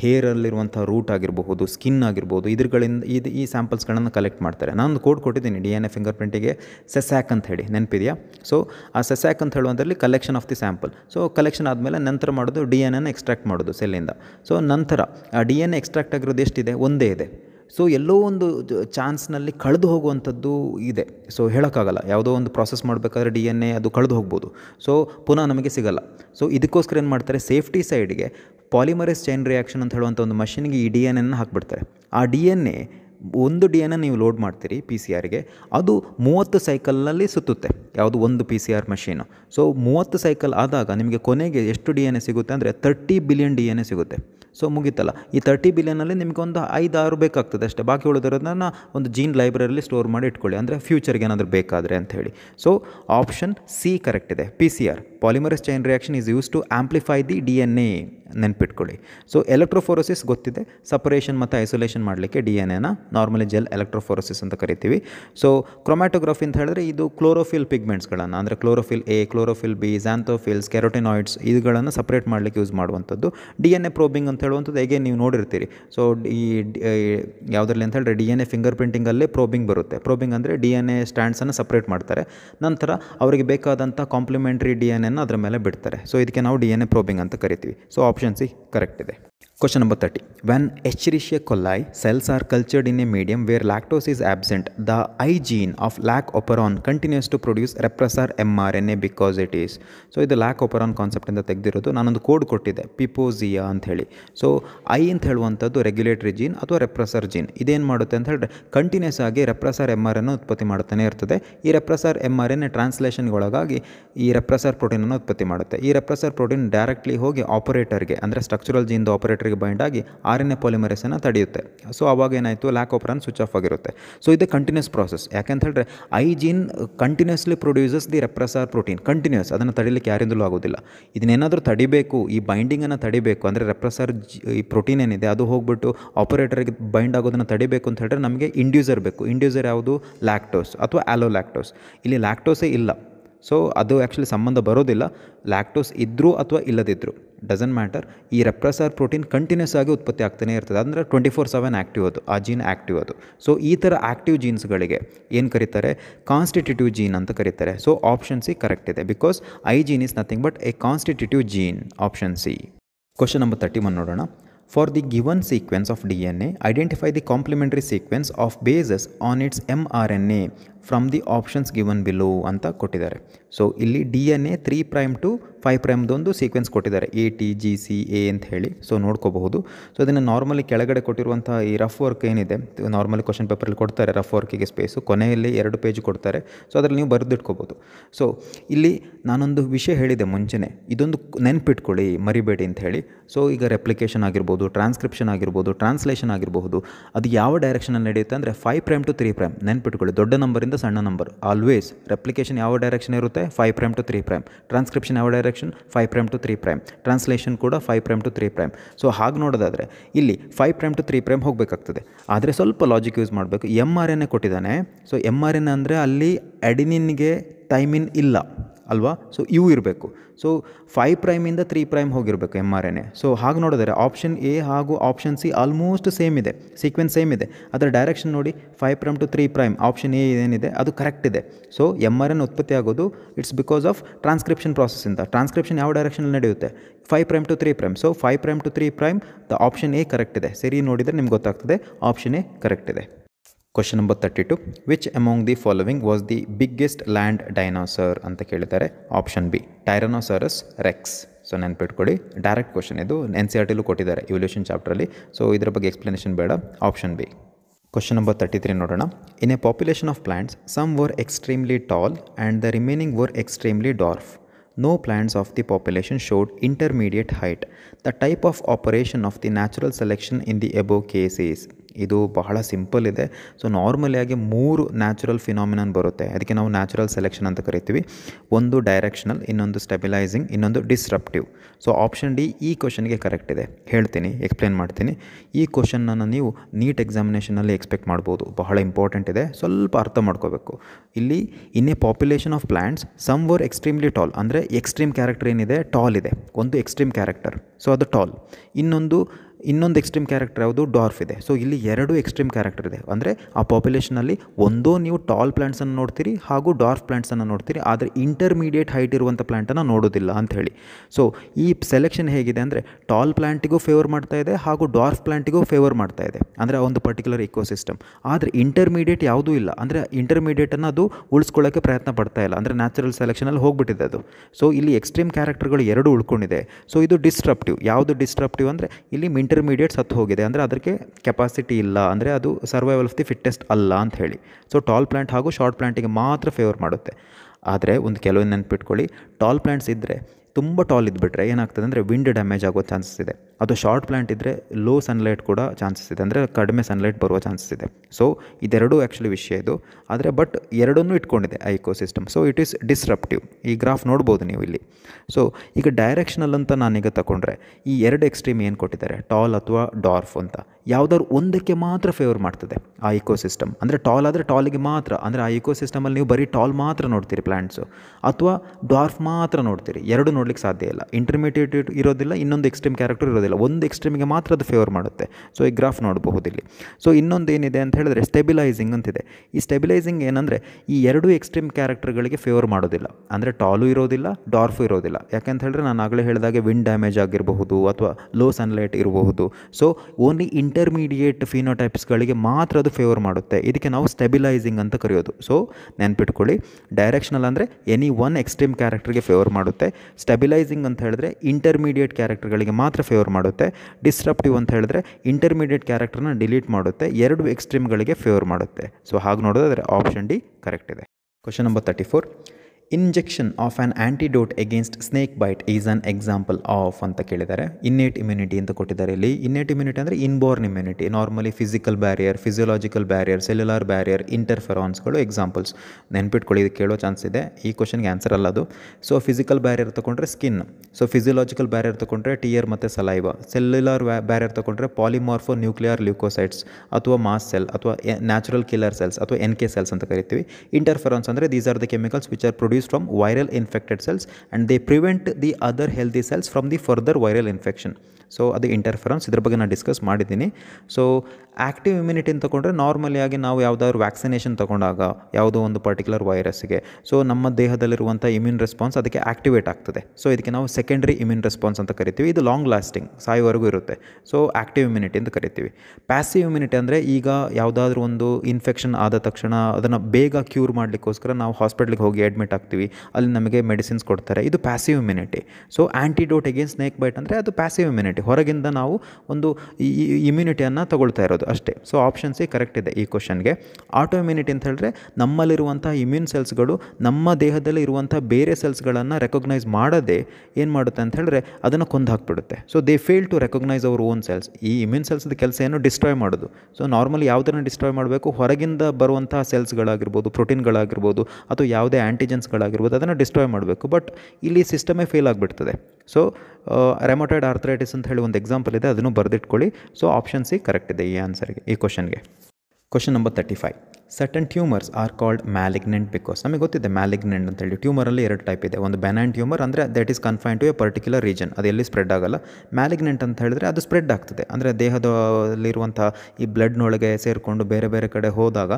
ಹೇರಲ್ಲಿರುವಂಥ ರೂಟ್ ಆಗಿರಬಹುದು ಸ್ಕಿನ್ ಆಗಿರ್ಬೋದು ಇದ್ರಗಳಿಂದ ಇದು ಈ ಸ್ಯಾಂಪಲ್ಸ್ಗಳನ್ನು ಕಲೆಕ್ಟ್ ಮಾಡ್ತಾರೆ ನಾನು ಕೋಡ್ ಕೊಟ್ಟಿದ್ದೀನಿ ಡಿ ಎನ್ ಎ ಫಿಂಗರ್ ಪ್ರಿಂಟಿಗೆ ಸೆಸ್ಯಾಕ್ ಅಂತ ಹೇಳಿ ನೆನಪಿದೆಯಾ ಸೊ ಆ ಸೆಸ್ಯಾಕ್ ಅಂತ ಹೇಳುವುದರಲ್ಲಿ collection of the sample so collection ಆದಮೇಲೆ ನಂತರ ಮಾಡೋದು ಡಿ ಎನ್ ಎನ್ ಎಕ್ಸ್ಟ್ರಾಕ್ಟ್ ಮಾಡೋದು ಸೆಲ್ಲಿಂದ ಸೊ ನಂತರ ಆ ಡಿ ಎನ್ ಎಕ್ಸ್ಟ್ರಾಕ್ಟ್ ಆಗಿರೋದು ಎಷ್ಟಿದೆ ಒಂದೇ ಇದೆ ಸೊ ಎಲ್ಲೋ ಒಂದು ಚಾನ್ಸ್ನಲ್ಲಿ ಕಳೆದು ಹೋಗುವಂಥದ್ದು ಇದೆ ಸೊ ಹೇಳೋಕ್ಕಾಗಲ್ಲ ಯಾವುದೋ ಒಂದು ಪ್ರಾಸೆಸ್ ಮಾಡಬೇಕಾದ್ರೆ ಡಿ ಎನ್ ಎ ಅದು ಕಳೆದು ಹೋಗ್ಬೋದು ಸೊ ಪುನಃ ನಮಗೆ ಸಿಗಲ್ಲ ಸೊ ಇದಕ್ಕೋಸ್ಕರ ಏನು ಮಾಡ್ತಾರೆ ಸೇಫ್ಟಿ ಸೈಡ್ಗೆ ಪಾಲಿಮರೇಸ್ ಚೈನ್ ರಿಯಾಕ್ಷನ್ ಅಂತ ಹೇಳುವಂಥ ಒಂದು ಮಷಿನ್ಗೆ ಈ ಡಿ ಎನ್ ಎನ್ನ ಹಾಕ್ಬಿಡ್ತಾರೆ ಆ ಡಿ ಎನ್ ಎ ಒಂದು ಡಿ ಎನ ನೀವು ಲೋಡ್ ಮಾಡ್ತೀರಿ ಪಿ ಸಿ ಆರ್ಗೆ ಅದು ಮೂವತ್ತು ಸೈಕಲ್ನಲ್ಲಿ ಸುತ್ತುತ್ತೆ ಯಾವುದು ಒಂದು P C R machine so ಮೂವತ್ತು ಸೈಕಲ್ ಆದಾಗ ನಿಮಗೆ ಕೊನೆಗೆ ಎಷ್ಟು ಡಿ ಎನ್ ಎ ಸಿಗುತ್ತೆ ಅಂದರೆ thirty billion D N A ಸಿಗುತ್ತೆ ಸೊ ಮುಗಿತಲ್ಲ ಈ ತರ್ಟಿ ಬಿಲಿಯನಲ್ಲಿ ನಿಮಗೆ ಒಂದು ಐದಾರು ಬೇಕಾಗ್ತದೆ ಅಷ್ಟೇ ಬಾಕಿ ಉಳಿದಿರೋದನ್ನು ಒಂದು ಜೀನ್ ಲೈಬ್ರರಿಯಲ್ಲಿ ಸ್ಟೋರ್ ಮಾಡಿ ಇಟ್ಕೊಳ್ಳಿ ಅಂದರೆ ಫ್ಯೂಚರ್ಗೆ ಏನಾದರೂ ಬೇಕಾದರೆ ಅಂತ ಹೇಳಿ ಸೊ ಆಪ್ಷನ್ ಸಿ ಕರೆಕ್ಟ್ ಇದೆ P C R polymerase chain reaction is use to amplify the D N A ನೆನ್ಪಿಟ್ಕೊಳ್ಳಿ ಸೊ ಎಲೆಕ್ಟ್ರೋಫೋರೋಸಿಸ್ ಗೊತ್ತಿದೆ ಸಪರೇಷನ್ ಮತ್ತು ಐಸೋಲೇಷನ್ ಮಾಡಲಿಕ್ಕೆ ಡಿ ಎನ್ ಎನ ನಾರ್ಮಲಿ ಜೆಲ್ ಎಲೆಕ್ಟ್ರೋಫೋರೋಸಿಸ್ ಅಂತ ಕರಿತೀವಿ ಸೊ ಕ್ರೊಮ್ಯಾಟೋಗ್ರಫಿ ಅಂತ ಹೇಳಿದ್ರೆ ಇದು ಕ್ಲೋರೋಫಿಲ್ ಪಿಗ್ಮೆಂಟ್ಸ್ಗಳನ್ನು ಅಂದರೆ chlorophyll A chlorophyll B xanthophylls carotenoids ಇದುಗಳನ್ನು ಸಪ್ರೇಟ್ ಮಾಡಲಿಕ್ಕೆ ಯೂಸ್ ಮಾಡುವಂಥದ್ದು ಡಿ ಎನ್ ಎ ಪ್ರೋಬಿಂಗ್ ಅಂತ ಹೇಳುವಂಥದ್ದು ಹೇಗೆ ನೀವು ನೋಡಿರ್ತೀರಿ ಸೊ ಈ ಯಾವುದರಲ್ಲಿ ಅಂತ ಹೇಳಿದ್ರೆ ಡಿ ಎನ್ ಎ ಫಿಂಗರ್ ಪ್ರಿಂಟಿಂಗಲ್ಲೇ ಪ್ರೋಬಿಂಗ್ ಬರುತ್ತೆ ಪ್ರೋಬಿಂಗ್ ಅಂದರೆ ಡಿ ಎನ್ ಎ ಸ್ಟ್ಯಾಂಡ್ಸನ್ನು ಸಪ್ರೇಟ್ ಮಾಡ್ತಾರೆ ನಂತರ ಅವರಿಗೆ ಬೇಕಾದಂಥ ಕಾಂಪ್ಲಿಮೆಂಟ್ರಿ ಡಿ ಎನ್ ಎನ ಅದರ ಮೇಲೆ ಬಿಡ್ತಾರೆ ಸೊ ಇದಕ್ಕೆ ನಾವು ಡಿ ಎನ್ ಎ ಪ್ರೋಬಿಂಗ್ ಅಂತ ಕರಿತೀವಿ ಸೊ ಆಪ್ಷನ್ ಸಿ ಕರೆಕ್ಟ್ ಇದೆ thirty Question number 30. When Escherichia coli cells are cultured in a medium absent the I gene of lac gene of to produce continues M R N A because it is so ಇದು lac operon ಕಾನ್ಸೆಪ್ಟಿಂದ ತೆಗೆದಿರೋದು ನಾನೊಂದು code ಕೊಟ್ಟಿದ್ದೆ ಪಿಪೋಸಿಯಾ ಅಂತ ಹೇಳಿ so I ಅಂತ ಹೇಳುವಂಥದ್ದು regulatory gene ಅಥವಾ ರೆಪ್ರೆಸರ್ ಜೀನ್ ಇದೇನು ಮಾಡುತ್ತೆ ಅಂತ ಹೇಳಿದ್ರೆ ಕಂಟಿನ್ಯೂಸ್ ಆಗಿ ರೆಪ್ರೆಸರ್ ಎಮ್ ಆರ್ ಎನ್ನು ಉತ್ಪತ್ತಿ ಮಾಡ್ತಾನೆ ಇರ್ತದೆ ಈ repressor M R N A ಒಳಗಾಗಿ ಈ ರೆಪ್ರೆಸರ್ ಪ್ರೋಟೀನನ್ನು ಉತ್ಪತ್ತಿ ಮಾಡುತ್ತೆ ಈ ರೆಪ್ರೆಸರ್ ಪ್ರೊಟೀನ್ ಡೈರೆಕ್ಟ್ಲಿ ಹೋಗಿ ಆಪರೇಟರ್ಗೆ ಅಂದರೆ ಸ್ಟ್ರಕ್ಚರಲ್ ಜೀನ್ ಆಪರೇಟರ್ ರಿಸೆಪ್ಟರ್ಗೆ ಬೈಂಡ್ ಆಗಿ ಆರ್ ಎನ್ ಎ ಪಾಲಿಮರೇಸನ್ನು ತಡೆಯುತ್ತೆ ಸೊ ಅವಾಗ ಏನಾಯಿತು ಲ್ಯಾಕ್ ಆಫ್ ಸ್ವಿಚ್ ಆಫ್ ಆಗಿರುತ್ತೆ ಸೊ ಇದು ಕಂಟಿನ್ಯೂಸ್ ಪ್ರಾಸೆಸ್ ಯಾಕೆಂತ ಹೇಳಿದ್ರೆ I gene continuously produces the repressor protein continuous ಅದನ್ನು ತಡಿಲಿಕ್ಕೆ ಯಾರಿಂದಲೂ ಆಗೋದಿಲ್ಲ ಇದನ್ನೇನಾದರೂ ತಡಿಬೇಕು ಈ ಬೈಂಡಿಂಗನ್ನು ತಡಿಬೇಕು ಅಂದರೆ ರೆಪ್ರೆಸಾರ್ ಈ ಪ್ರೋಟೀನ್ ಏನಿದೆ ಅದು ಹೋಗ್ಬಿಟ್ಟು ಆಪರೇಟರ್ಗೆ ಬೈಂಡ್ ಆಗೋದನ್ನು ತಡಿಬೇಕು ಅಂತ ಹೇಳಿದ್ರೆ ನಮಗೆ ಇಂಡ್ಯೂಸರ್ ಬೇಕು ಇಂಡ್ಯೂಸರ್ ಯಾವುದು ಲ್ಯಾಕ್ಟೋಸ್ ಅಥವಾ ಆಲೋ ಲ್ಯಾಕ್ಟೋಸ್ ಇಲ್ಲಿ ಲ್ಯಾಕ್ಟೋಸೇ ಇಲ್ಲ ಸೊ ಅದು ಆ್ಯಕ್ಚುಲಿ ಸಂಬಂಧ ಬರೋದಿಲ್ಲ ಲ್ಯಾಕ್ಟೋಸ್ ಇದ್ದರೂ ಅಥವಾ ಇಲ್ಲದಿದ್ದರೂ ಡಸಂಟ್ ಮ್ಯಾಟರ್ ಈ ರೆಪ್ರೆಸರ್ ಪ್ರೋಟೀನ್ ಕಂಟಿನ್ಯೂಸ್ ಆಗಿ ಉತ್ಪತ್ತಿ ಆಗ್ತಾನೆ ಇರ್ತದೆ ಅಂದರೆ ಟ್ವೆಂಟಿ ಫೋರ್ ಸೆವೆನ್ ಆ್ಯಕ್ಟಿವ್ ಅದು ಆ ಜೀನ್ ಆ್ಯಕ್ಟಿವ್ ಅದು ಸೊ ಈ ಥರ ಆ್ಯಕ್ಟಿವ್ ಜೀನ್ಸ್ಗಳಿಗೆ ಏನು ಕರೀತಾರೆ ಕಾನ್ಸ್ಟಿಟ್ಯೂಟಿವ್ ಜೀನ್ ಅಂತ ಕರೀತಾರೆ ಸೊ ಆಪ್ಷನ್ ಸಿ ಕರೆಕ್ಟ್ ಇದೆ because I gene is nothing but a constitutive gene option C question number thirty one ನೋಡೋಣ For the given sequence of DNA, identify the complementary sequence of bases on its mRNA from the options given below ಅಂತ ಕೊಟ್ಟಿದ್ದಾರೆ so ಇಲ್ಲಿ D N A three prime to five ಪ್ರೈಮ್ದೊಂದು sequence ಕೊಟ್ಟಿದ್ದಾರೆ A T G C A ಅಂತ ಹೇಳಿ so ನೋಡ್ಕೋಬಹುದು so ಅದನ್ನು normally ಕೆಳಗಡೆ ಕೊಟ್ಟಿರುವಂಥ ಈ ರಫ್ ವರ್ಕ್ ಏನಿದೆ ನಾರ್ಮಲಿ ಕ್ವಶನ್ ಪೇಪರಲ್ಲಿ ಕೊಡ್ತಾರೆ ರಫ್ ವರ್ಕಿಗೆ ಸ್ಪೇಸು ಕೊನೆಯಲ್ಲಿ ಎರಡು ಪೇಜ್ ಕೊಡ್ತಾರೆ ಸೊ ಅದರಲ್ಲಿ ನೀವು ಬರೆದಿಟ್ಕೋಬೋದು ಸೊ ಇಲ್ಲಿ ನಾನೊಂದು ವಿಷಯ ಹೇಳಿದೆ ಮುಂಚೆನೆ ಇದೊಂದು ನೆನಪಿಟ್ಕೊಳ್ಳಿ ಮರಿಬೇಡಿ ಅಂತ ಹೇಳಿ ಸೊ ಈಗ ರೆಪ್ಲಿಕೇಶನ್ ಆಗಿರ್ಬೋದು ಆಗಿರ್ಬೋದು ಟ್ರಾನ್ಸ್ಕ್ರಿಪ್ಷನ್ ಆಗಿರ್ಬೋದು ಟ್ರಾನ್ಸ್ಲೇಷನ್ ಆಗಿರಬಹುದು ಅದು ಯಾವ ಡೈರೆಕ್ಷನಲ್ಲಿ ನಡೆಯುತ್ತೆ ಅಂದರೆ five prime to three prime ನೆನ್ಪಿಟ್ಕೊಳ್ಳಿ ದೊಡ್ಡ ನಂಬರಿಂದ ಸಣ್ಣ ನಂಬರ್ ಆಲ್ವೇಸ್ ರೆಪ್ಲಿಕೇಶನ್ ಯಾವ ಡೈರೆಕ್ಷನ್ ಇರುತ್ತೆ five prime to three prime transcription ಯಾವ direction five prime to three prime translation ಕೂಡ five prime to three prime so ಹಾಗೆ ನೋಡೋದಾದರೆ ಇಲ್ಲಿ five prime to three prime ಹೋಗಬೇಕಾಗ್ತದೆ ಆದರೆ ಸ್ವಲ್ಪ ಲಾಜಿಕ್ ಯೂಸ್ ಮಾಡಬೇಕು ಎಮ್ ಆರ್ ಎನ್ ಎ ಕೊಟ್ಟಿದ್ದಾನೆ ಸೊ ಎಮ್ ಆರ್ ಎನ್ ಅಂದರೆ ಅಲ್ಲಿ ಅಡಿನಿನ್ಗೆ ಟೈಮಿನ್ ಇಲ್ಲ ಅಲ್ವಾ ಸೊ ಇವು ಇರಬೇಕು ಸೊ ಫೈವ್ ಪ್ರೈಮಿಂದ ತ್ರೀ ಪ್ರೈಮ್ ಹೋಗಿರಬೇಕು M R N A so ಹಾಗೆ ನೋಡಿದರೆ ಆಪ್ಷನ್ ಎ ಹಾಗೂ ಆಪ್ಷನ್ ಸಿ ಆಲ್ಮೋಸ್ಟ್ ಸೇಮ್ ಇದೆ ಸೀಕ್ವೆನ್ಸ್ ಸೇಮ್ ಇದೆ ಅದರ ಡೈರೆಕ್ಷನ್ ನೋಡಿ five prime to three prime option A ಏನಿದೆ ಅದು ಕರೆಕ್ಟ್ ಇದೆ ಸೊ ಎಮ್ ಆರ್ ಎನ್ ಉತ್ಪತ್ತಿ ಆಗೋದು ಇಟ್ಸ್ ಬಿಕಾಸ್ ಆಫ್ ಟ್ರಾನ್ಸ್ಕ್ರಿಪ್ಷನ್ ಇಂದ ಟ್ರಾನ್ಸ್ಕ್ರಿಪ್ಷನ್ ಯಾವ ಡೈರೆಕ್ಷನ್ ನಡೆಯುತ್ತೆ five prime to three prime so five prime to three prime the option A correct ಇದೆ ಸರಿ ನೋಡಿದರೆ ನಿಮ್ಗೆ ಗೊತ್ತಾಗ್ತದೆ ಆಪ್ಷನ್ ಎ ಕರೆಕ್ಟ್ ಇದೆ question number thirty two which among the following was the biggest land dinosaur ಅಂತ ಕೇಳಿದ್ದಾರೆ option B tyrannosaurus rex so ನೆನ್ಪಿಟ್ಕೊಡಿ direct question ಇದು ಎನ್ ಸಿ ಆರ್ ಟಿಲು ಕೊಟ್ಟಿದ್ದಾರೆ ಇವಲ್ಯೂಷನ್ ಚಾಪ್ಟ್ರಲ್ಲಿ ಸೊ ಇದರ ಬಗ್ಗೆ ಎಕ್ಸ್ಪ್ಲನೇಷನ್ ಬೇಡ option B question number thirty three ನೋಡೋಣ in a population of plants some were extremely tall and the remaining were extremely dwarf no plants of the population showed intermediate height the type of operation of the natural selection in the above cases ಇದು ಬಹಳ simple ಇದೆ so normally ಆಗಿ ಮೂರು natural phenomenon ಬರುತ್ತೆ ಅದಕ್ಕೆ ನಾವು natural selection ಅಂತ ಕರಿತೀವಿ ಒಂದು ಡೈರೆಕ್ಷನಲ್ ಇನ್ನೊಂದು ಸ್ಟೆಬಿಲೈಸಿಂಗ್ ಇನ್ನೊಂದು ಡಿಸ್ರಪ್ಟಿವ್ ಸೊ ಆಪ್ಷನ್ ಡಿ ಈ ಕ್ವಶನ್ಗೆ ಕರೆಕ್ಟ್ ಇದೆ ಹೇಳ್ತೀನಿ ಎಕ್ಸ್ಪ್ಲೇನ್ ಮಾಡ್ತೀನಿ ಈ ಕ್ವಶನನ್ನು ನೀವು ನೀಟ್ ಎಕ್ಸಾಮಿನೇಷನಲ್ಲಿ ಎಕ್ಸ್ಪೆಕ್ಟ್ ಮಾಡ್ಬೋದು ಬಹಳ ಇಂಪಾರ್ಟೆಂಟ್ ಇದೆ ಸ್ವಲ್ಪ ಅರ್ಥ ಮಾಡ್ಕೋಬೇಕು ಇಲ್ಲಿ ಇನ್ನೇ a population of plants some were extremely tall ಅಂದರೆ ಎಕ್ಸ್ಟ್ರೀಮ್ ಕ್ಯಾರೆಕ್ಟರ್ ಏನಿದೆ ಟಾಲ್ ಇದೆ ಒಂದು ಎಕ್ಸ್ಟ್ರೀಮ್ ಕ್ಯಾರೆಕ್ಟರ್ ಸೊ ಅದು ಟಾಲ್ ಇನ್ನೊಂದು ಇನ್ನೊಂದು ಎಕ್ಸ್ಟ್ರೀಮ್ ಕ್ಯಾರೆಕ್ಟರ್ ಯಾವುದು ಡಾರ್ಫ್ ಇದೆ ಸೊ ಇಲ್ಲಿ ಎರಡು ಎಕ್ಸ್ಟ್ರೀಮ್ ಕ್ಯಾರೆಕ್ಟರ್ ಇದೆ ಅಂದರೆ ಆ ಪಾಪ್ಯುಲೇಷನಲ್ಲಿ ಒಂದೋ ನೀವು ಟಾಲ್ ಪ್ಲಾಂಟ್ಸನ್ನು ನೋಡ್ತೀರಿ ಹಾಗೂ ಡಾರ್ಫ್ ಪ್ಲಾಂಟ್ಸನ್ನು ನೋಡ್ತೀರಿ ಆದರೆ ಇಂಟರ್ಮೀಡಿಯೇಟ್ ಹೈಟ್ ಇರುವಂಥ ಪ್ಲಾಂಟನ್ನು ನೋಡೋದಿಲ್ಲ ಹೇಳಿ ಸೊ ಈ ಸೆಲೆಕ್ಷನ್ ಹೇಗಿದೆ ಅಂದರೆ ಟಾಲ್ ಪ್ಲಾಂಟಿಗೂ ಫೇವರ್ ಮಾಡ್ತಾ ಇದೆ ಹಾಗೂ ಡಾರ್ಫ್ ಪ್ಲ್ಯಾಂಟಿಗೂ ಫೇವರ್ ಮಾಡ್ತಾ ಇದೆ ಅಂದರೆ ಆ ಒಂದು ಪರ್ಟಿಕ್ಯುಲರ್ ಇಕೋಸಿಸ್ಟಮ್ ಆದರೆ ಇಂಟರ್ಮೀಡಿಯೇಟ್ ಯಾವುದೂ ಇಲ್ಲ ಅಂದರೆ ಇಂಟರ್ಮೀಡಿಯೇಟನ್ನು ಅದು ಉಳಿಸ್ಕೊಳ್ಳೋಕ್ಕೆ ಪ್ರಯತ್ನ ಪಡ್ತಾ ಇಲ್ಲ ಅಂದರೆ ನ್ಯಾಚುರಲ್ ಸೆಲೆಕ್ಷನಲ್ಲಿ ಹೋಗ್ಬಿಟ್ಟಿದೆ ಅದು ಸೊ ಇಲ್ಲಿ ಎಕ್ಸ್ಟ್ರೀಮ್ ಕ್ಯಾರೆಕ್ಟರ್ಗಳು ಎರಡು ಉಳ್ಕೊಂಡಿದೆ ಸೊ ಇದು ಡಿಸ್ಟ್ರಪ್ಟಿವ್ ಯಾವುದು ಡಿಸ್ಟ್ರಪ್ಟಿವ್ ಅಂದರೆ ಇಲ್ಲಿ ಮಿನ್ ಇಂಟರ್ಮೀಡಿಯೇಟ್ ಸತ್ತು ಹೋಗಿದೆ ಅಂದರೆ ಅದಕ್ಕೆ ಕೆಪಾಸಿಟಿ ಇಲ್ಲ ಅಂದರೆ ಅದು ಸರ್ವೈವಲ್ ಆಫ್ ದಿ ಫಿಟ್ಟೆಸ್ಟ್ ಅಲ್ಲ ಅಂತ ಹೇಳಿ ಸೊ ಟಾಲ್ ಪ್ಲ್ಯಾಂಟ್ ಹಾಗೂ ಶಾರ್ಟ್ ಪ್ಲ್ಯಾಂಟಿಗೆ ಮಾತ್ರ ಫೇವರ್ ಮಾಡುತ್ತೆ ಆದರೆ ಒಂದು ಕೆಲವೊಂದು ನೆನಪಿಟ್ಕೊಳ್ಳಿ ಟಾಲ್ ಪ್ಲ್ಯಾಂಟ್ಸ್ ಇದ್ದರೆ ತುಂಬ ಟಾಲ್ ಇದ್ಬಿಟ್ರೆ ಏನಾಗ್ತದೆ ಅಂದರೆ ವಿಂಡ್ ಡ್ಯಾಮೇಜ್ ಆಗೋ ಚಾನ್ಸಸ್ ಇದೆ ಅದು ಶಾರ್ಟ್ ಪ್ಲಾಂಟ್ ಇದ್ದರೆ ಲೋ ಸನ್ಲೈಟ್ ಕೂಡ ಚಾನ್ಸಸ್ ಇದೆ ಅಂದರೆ ಕಡಿಮೆ ಸನ್ಲೈಟ್ ಬರುವ ಚಾನ್ಸಸ್ ಇದೆ ಸೊ ಇದೆರಡೂ ಆ್ಯಕ್ಚುಲಿ ವಿಷಯ ಇದು ಆದರೆ ಬಟ್ ಎರಡನ್ನೂ ಇಟ್ಕೊಂಡಿದೆ ಆ system so it is disruptive ಈ ಗ್ರಾಫ್ ನೋಡ್ಬೋದು ನೀವು ಇಲ್ಲಿ ಸೊ ಈಗ ಡೈರೆಕ್ಷನಲ್ ಅಂತ ನಾನೀಗ ತಗೊಂಡ್ರೆ ಈ ಎರಡು ಎಕ್ಸ್ಟ್ರೀಮ್ ಏನು ಕೊಟ್ಟಿದ್ದಾರೆ ಟಾಲ್ ಅಥವಾ ಡಾರ್ಫ್ ಅಂತ ಯಾವುದಾದ್ರು ಒಂದಕ್ಕೆ ಮಾತ್ರ ಫೇವರ್ ಮಾಡ್ತದೆ ಆ ಇಕೋಸಿಸ್ಟಮ್ ಅಂದರೆ ಟಾಲ್ ಆದರೆ ಟಾಲಿಗೆ ಮಾತ್ರ ಅಂದರೆ ಆ ಇಕೋಸಿಸ್ಟಮಲ್ಲಿ ನೀವು ಬರೀ ಟಾಲ್ ಮಾತ್ರ ನೋಡ್ತೀರಿ ಪ್ಲ್ಯಾಂಟ್ಸು ಅಥವಾ ಡಾರ್ಫ್ ಮಾತ್ರ ನೋಡ್ತೀರಿ ಎರಡು ನೋಡ್ಲಿಕ್ಕೆ ಸಾಧ್ಯ ಇಲ್ಲ ಇಂಟರ್ಮೀಡಿಯೇಟ್ ಇರೋದಿಲ್ಲ ಇನ್ನೊಂದು ಎಕ್ಸ್ಟ್ರೀಮ್ ಕ್ಯಾರೆಕ್ಟರ್ ಇರೋದಿಲ್ಲ ಒಂದು ಎಕ್ಸ್ಟ್ರೀಮಿಗೆ ಮಾತ್ರ ಅದು ಫೇವರ್ ಮಾಡುತ್ತೆ ಸೊ ಈ ಗ್ರಾಫ್ ನೋಡಬಹುದು ಇಲ್ಲಿ ಸೊ ಇನ್ನೊಂದು ಏನಿದೆ ಅಂತ ಹೇಳಿದ್ರೆ ಸ್ಟೆಬಿಲೈಸಿಂಗ್ ಅಂತಿದೆ ಈ ಸ್ಟೆಬಿಲೈಸಿಂಗ್ ಏನಂದರೆ ಈ ಎರಡು ಎಕ್ಸ್ಟ್ರೀಮ್ ಕ್ಯಾರೆಕ್ಟರ್ಗಳಿಗೆ ಫೇವರ್ ಮಾಡೋದಿಲ್ಲ ಅಂದರೆ ಟಾಲು ಇರೋದಿಲ್ಲ ಡಾರ್ಫು ಇರೋದಿಲ್ಲ ಯಾಕೆಂತ ಹೇಳಿದ್ರೆ ನಾನು ಆಗಲೇ ಹೇಳಿದಾಗೆ ವಿಂಡ್ ಡ್ಯಾಮೇಜ್ ಆಗಿರಬಹುದು ಅಥವಾ ಲೋ ಸನ್ಲೈಟ್ ಇರಬಹುದು ಸೊ ಓನ್ಲಿ ಇಂಟರ್ ಇಂಟರ್ಮೀಡಿಯೇಟ್ ಫಿನೋಟೈಪ್ಸ್ಗಳಿಗೆ ಮಾತ್ರ ಅದು ಫೇವರ್ ಮಾಡುತ್ತೆ ಇದಕ್ಕೆ ನಾವು ಸ್ಟೆಬಿಲೈಸಿಂಗ್ ಅಂತ ಕರೆಯೋದು ಸೊ ನೆನ್ಪಿಟ್ಕೊಳ್ಳಿ ಡೈರೆಕ್ಷನಲ್ ಅಂದರೆ ಎನಿ ಒನ್ ಎಕ್ಸ್ಟ್ರೀಮ್ ಕ್ಯಾರೆಕ್ಟರ್ಗೆ ಫೇವರ್ ಮಾಡುತ್ತೆ ಸ್ಟೆಬಿಲೈಸಿಂಗ್ ಅಂತ ಹೇಳಿದ್ರೆ ಇಂಟರ್ಮೀಡಿಯೇಟ್ ಕ್ಯಾರೆಕ್ಟರ್ಗಳಿಗೆ ಮಾತ್ರ ಫೇವರ್ ಮಾಡುತ್ತೆ ಡಿಸ್ಟ್ರಪ್ಟಿವ್ ಅಂತ ಹೇಳಿದ್ರೆ ಇಂಟರ್ಮೀಡಿಯೇಟ್ ಕ್ಯಾರೆಕ್ಟರ್ನ ಡಿಲೀಟ್ ಮಾಡುತ್ತೆ ಎರಡು ಎಕ್ಸ್ಟ್ರೀಮ್ಗಳಿಗೆ ಫೇವರ್ ಮಾಡುತ್ತೆ ಸೊ ಹಾಗೆ ನೋಡೋದಾದರೆ ಆಪ್ಷನ್ ಡಿ ಕರೆಕ್ಟ್ ಇದೆ question number thirty four injection of an antidote against snake bite is an example of ಅಂತ ಕೇಳಿದ್ದಾರೆ ಇನ್ನೇಟ್ ಇಮ್ಯುನಿಟಿ ಅಂತ ಕೊಟ್ಟಿದ್ದಾರೆ ಇಲ್ಲಿ ಇನ್ನೇಟ್ ಇಮ್ಯುನಿಟಿ ಅಂದರೆ inborn immunity normally physical barrier physiological barrier cellular barrier ಇಂಟರ್ಫೆರಾನ್ಸ್ಗಳು examples ನೆನ್ಪಿಟ್ಕೊಳ್ಳಿ ಕೇಳೋ ಚಾನ್ಸ್ ಇದೆ ಈ ಕ್ವಶನ್ಗೆ ಆನ್ಸರ್ ಅಲ್ಲ ಅದು ಸೊ ಫಿಸಿಕಲ್ ಬ್ಯಾರಿಯರ್ ತೊಗೊಂಡ್ರೆ ಸ್ಕಿನ್ ಸೊ ಫಿಸಿಯೋಲಾಜಿಕಲ್ ಬ್ಯಾರಿಯರ್ ತೊಗೊಂಡ್ರೆ ಟಿಯರ್ ಮತ್ತು ಸಲೈವ ಸೆಲ್ಯುಲಾರ್ ಬ್ಯಾರಿಯರ್ ತೊಗೊಂಡ್ರೆ ಪಾಲಿಮಾರ್ಫೋ ನ್ಯೂಕ್ಲಿಯರ್ ಲ್ಯೂಕೋಸೈಟ್ಸ್ ಅಥವಾ ಮಾಸ್ ಸೆಲ್ ಅಥವಾ ನ್ಯಾಚುರಲ್ ಕಿಲ್ಲರ್ ಸೆಲ್ಸ್ ಅಥವಾ ಎನ್ ಕೆ ಸೆಲ್ಸ್ ಅಂತ ಕರಿತೀವಿ ಇಂಟರ್ಫೆರಾನ್ಸ್ ಅಂದರೆ these are the chemicals which are produce produced from viral infected cells and they prevent the other healthy cells from the further viral infection so ಅದು interference ಇದ್ರ ಬಗ್ಗೆ ನಾನು discuss ಮಾಡಿದ್ದೀನಿ so active immunity ಅಂತ ತೊಗೊಂಡ್ರೆ normally ಆಗಿ ನಾವು ಯಾವುದಾದ್ರು ವ್ಯಾಕ್ಸಿನೇಷನ್ ತೊಗೊಂಡಾಗ ಯಾವುದೋ ಒಂದು ಪರ್ಟಿಕ್ಯುಲರ್ ವೈರಸ್ಗೆ ಸೊ ನಮ್ಮ ದೇಹದಲ್ಲಿರುವಂಥ ಇಮ್ಯೂನ್ ರೆಸ್ಪಾನ್ಸ್ ಅದಕ್ಕೆ ಆಕ್ಟಿವೇಟ್ ಆಗ್ತದೆ ಸೊ ಇದಕ್ಕೆ ನಾವು ಸೆಕೆಂಡ್ರಿ ಇಮ್ಯೂನ್ ರೆಸ್ಪಾನ್ಸ್ ಅಂತ ಕರಿತೀವಿ ಇದು ಲಾಂಗ್ ಲಾಸ್ಟಿಂಗ್ ಸಾಯಿವರೆಗೂ ಇರುತ್ತೆ ಸೊ ಆ್ಯಕ್ಟಿವ್ ಇಮ್ಯುನಿಟಿ ಅಂತ ಕರಿತೀವಿ ಪ್ಯಾಸಿವ್ ಇಮ್ಯುನಿಟಿ ಅಂದರೆ ಈಗ ಯಾವುದಾದ್ರೂ ಒಂದು ಇನ್ಫೆಕ್ಷನ್ ಆದ ತಕ್ಷಣ ಅದನ್ನು ಬೇಗ ಕ್ಯೂರ್ ಮಾಡಲಿಕ್ಕೋಸ್ಕರ ನಾವು ಹಾಸ್ಪಿಟ್ಲಿಗೆ ಹೋಗಿ ಅಡ್ಮಿಟ್ ಆಗ್ತೀವಿ ಆಗ್ತೀವಿ ಅಲ್ಲಿ ನಮಗೆ ಮೆಡಿಸಿನ್ಸ್ ಕೊಡ್ತಾರೆ ಇದು passive immunity so antidote against snake bite ಅಂದರೆ ಅದು ಪ್ಯಾಸಿವ್ ಇಮ್ಯುನಿಟಿ ಹೊರಗಿಂದ ನಾವು ಒಂದು ಇಮ್ಯುನಿಟಿಯನ್ನು ತಗೊಳ್ತಾ ಇರೋದು ಅಷ್ಟೇ ಸೊ ಆಪ್ಷನ್ ಕರೆಕ್ಟ್ ಇದೆ ಈ ಕ್ವಶನ್ಗೆ ಆಟೋ ಇಮ್ಯುನಿಟಿ ಅಂತ ಹೇಳಿದ್ರೆ ನಮ್ಮಲ್ಲಿರುವಂಥ ಇಮ್ಯೂನ್ ಸೆಲ್ಸ್ಗಳು ನಮ್ಮ ದೇಹದಲ್ಲಿ ಇರುವಂಥ ಬೇರೆ ಸೆಲ್ಸ್ಗಳನ್ನು ರೆಕಗ್ನೈಸ್ ಮಾಡದೆ ಏನು ಮಾಡುತ್ತೆ ಅಂತ ಹೇಳಿದ್ರೆ ಅದನ್ನು ಕೊಂದು ಹಾಕ್ಬಿಡುತ್ತೆ so they fail to recognise our own cells ಈ ಇಮ್ಯೂನ್ ಸೆಲ್ಸ್ದ ಕೆಲಸ ಏನು ಡಿಸ್ಟ್ರಾಯ್ ಮಾಡೋದು ಸೊ ನಾರ್ಮಲಿ ಯಾವುದನ್ನು ಡಿಸ್ಟ್ರಾಯ್ ಮಾಡಬೇಕು ಹೊರಗಿಂದ ಬರುವಂಥ ಸೆಲ್ಸ್ಗಳಾಗಿರ್ಬೋದು ಪ್ರೋಟೀನ್ಗಳಾಗಿರ್ಬೋದು ಅಥವಾ ಯಾವುದೇ ಆ್ಯಂಟಿಜೆನ್ಸ್ಗಳು ಟಿಶ್ಯೂಗಳಾಗಿರ್ಬೋದು ಅದನ್ನು ಡಿಸ್ಟ್ರಾಯ್ ಮಾಡಬೇಕು ಬಟ್ ಇಲ್ಲಿ ಸಿಸ್ಟಮೇ ಫೇಲ್ ಆಗಿಬಿಡ್ತದೆ ಸೊ ರೆಮೊಟೈಡ್ ಆರ್ಥರೈಟಿಸ್ ಅಂತ ಹೇಳಿ ಒಂದು ಎಕ್ಸಾಂಪಲ್ ಇದೆ ಅದನ್ನು ಬರೆದಿಟ್ಕೊಳ್ಳಿ ಸೊ ಆಪ್ಷನ್ ಸಿ ಕರೆಕ್ಟ್ ಇದೆ ಈ ಆನ್ಸರ್ಗೆ ಈ ಕ್ವಶನ್ಗೆ question number thirty five certain tumours are called malignant because ನಮಗೆ ಗೊತ್ತಿದೆ ಮ್ಯಾಲಿಗ್ನೆಂಟ್ ಅಂತೇಳಿ ಟ್ಯೂಮರಲ್ಲಿ ಎರಡು ಟೈಪ್ ಇದೆ ಒಂದು ಬೆನಾನ್ ಟ್ಯೂಮರ್ ಅಂದರೆ that is confine to a particular region ಅದು ಎಲ್ಲಿ ಸ್ಪ್ರೆಡ್ ಆಗಲ್ಲ ಮ್ಯಾಲಿಗ್ನೆಂಟ್ ಅಂತ ಹೇಳಿದ್ರೆ ಅದು ಸ್ಪ್ರೆಡ್ ಆಗ್ತದೆ ಅಂದರೆ ದೇಹದಲ್ಲಿರುವಂಥ ಈ ಬ್ಲಡ್ನೊಳಗೆ ಸೇರಿಕೊಂಡು ಬೇರೆ ಬೇರೆ ಕಡೆ ಹೋದಾಗ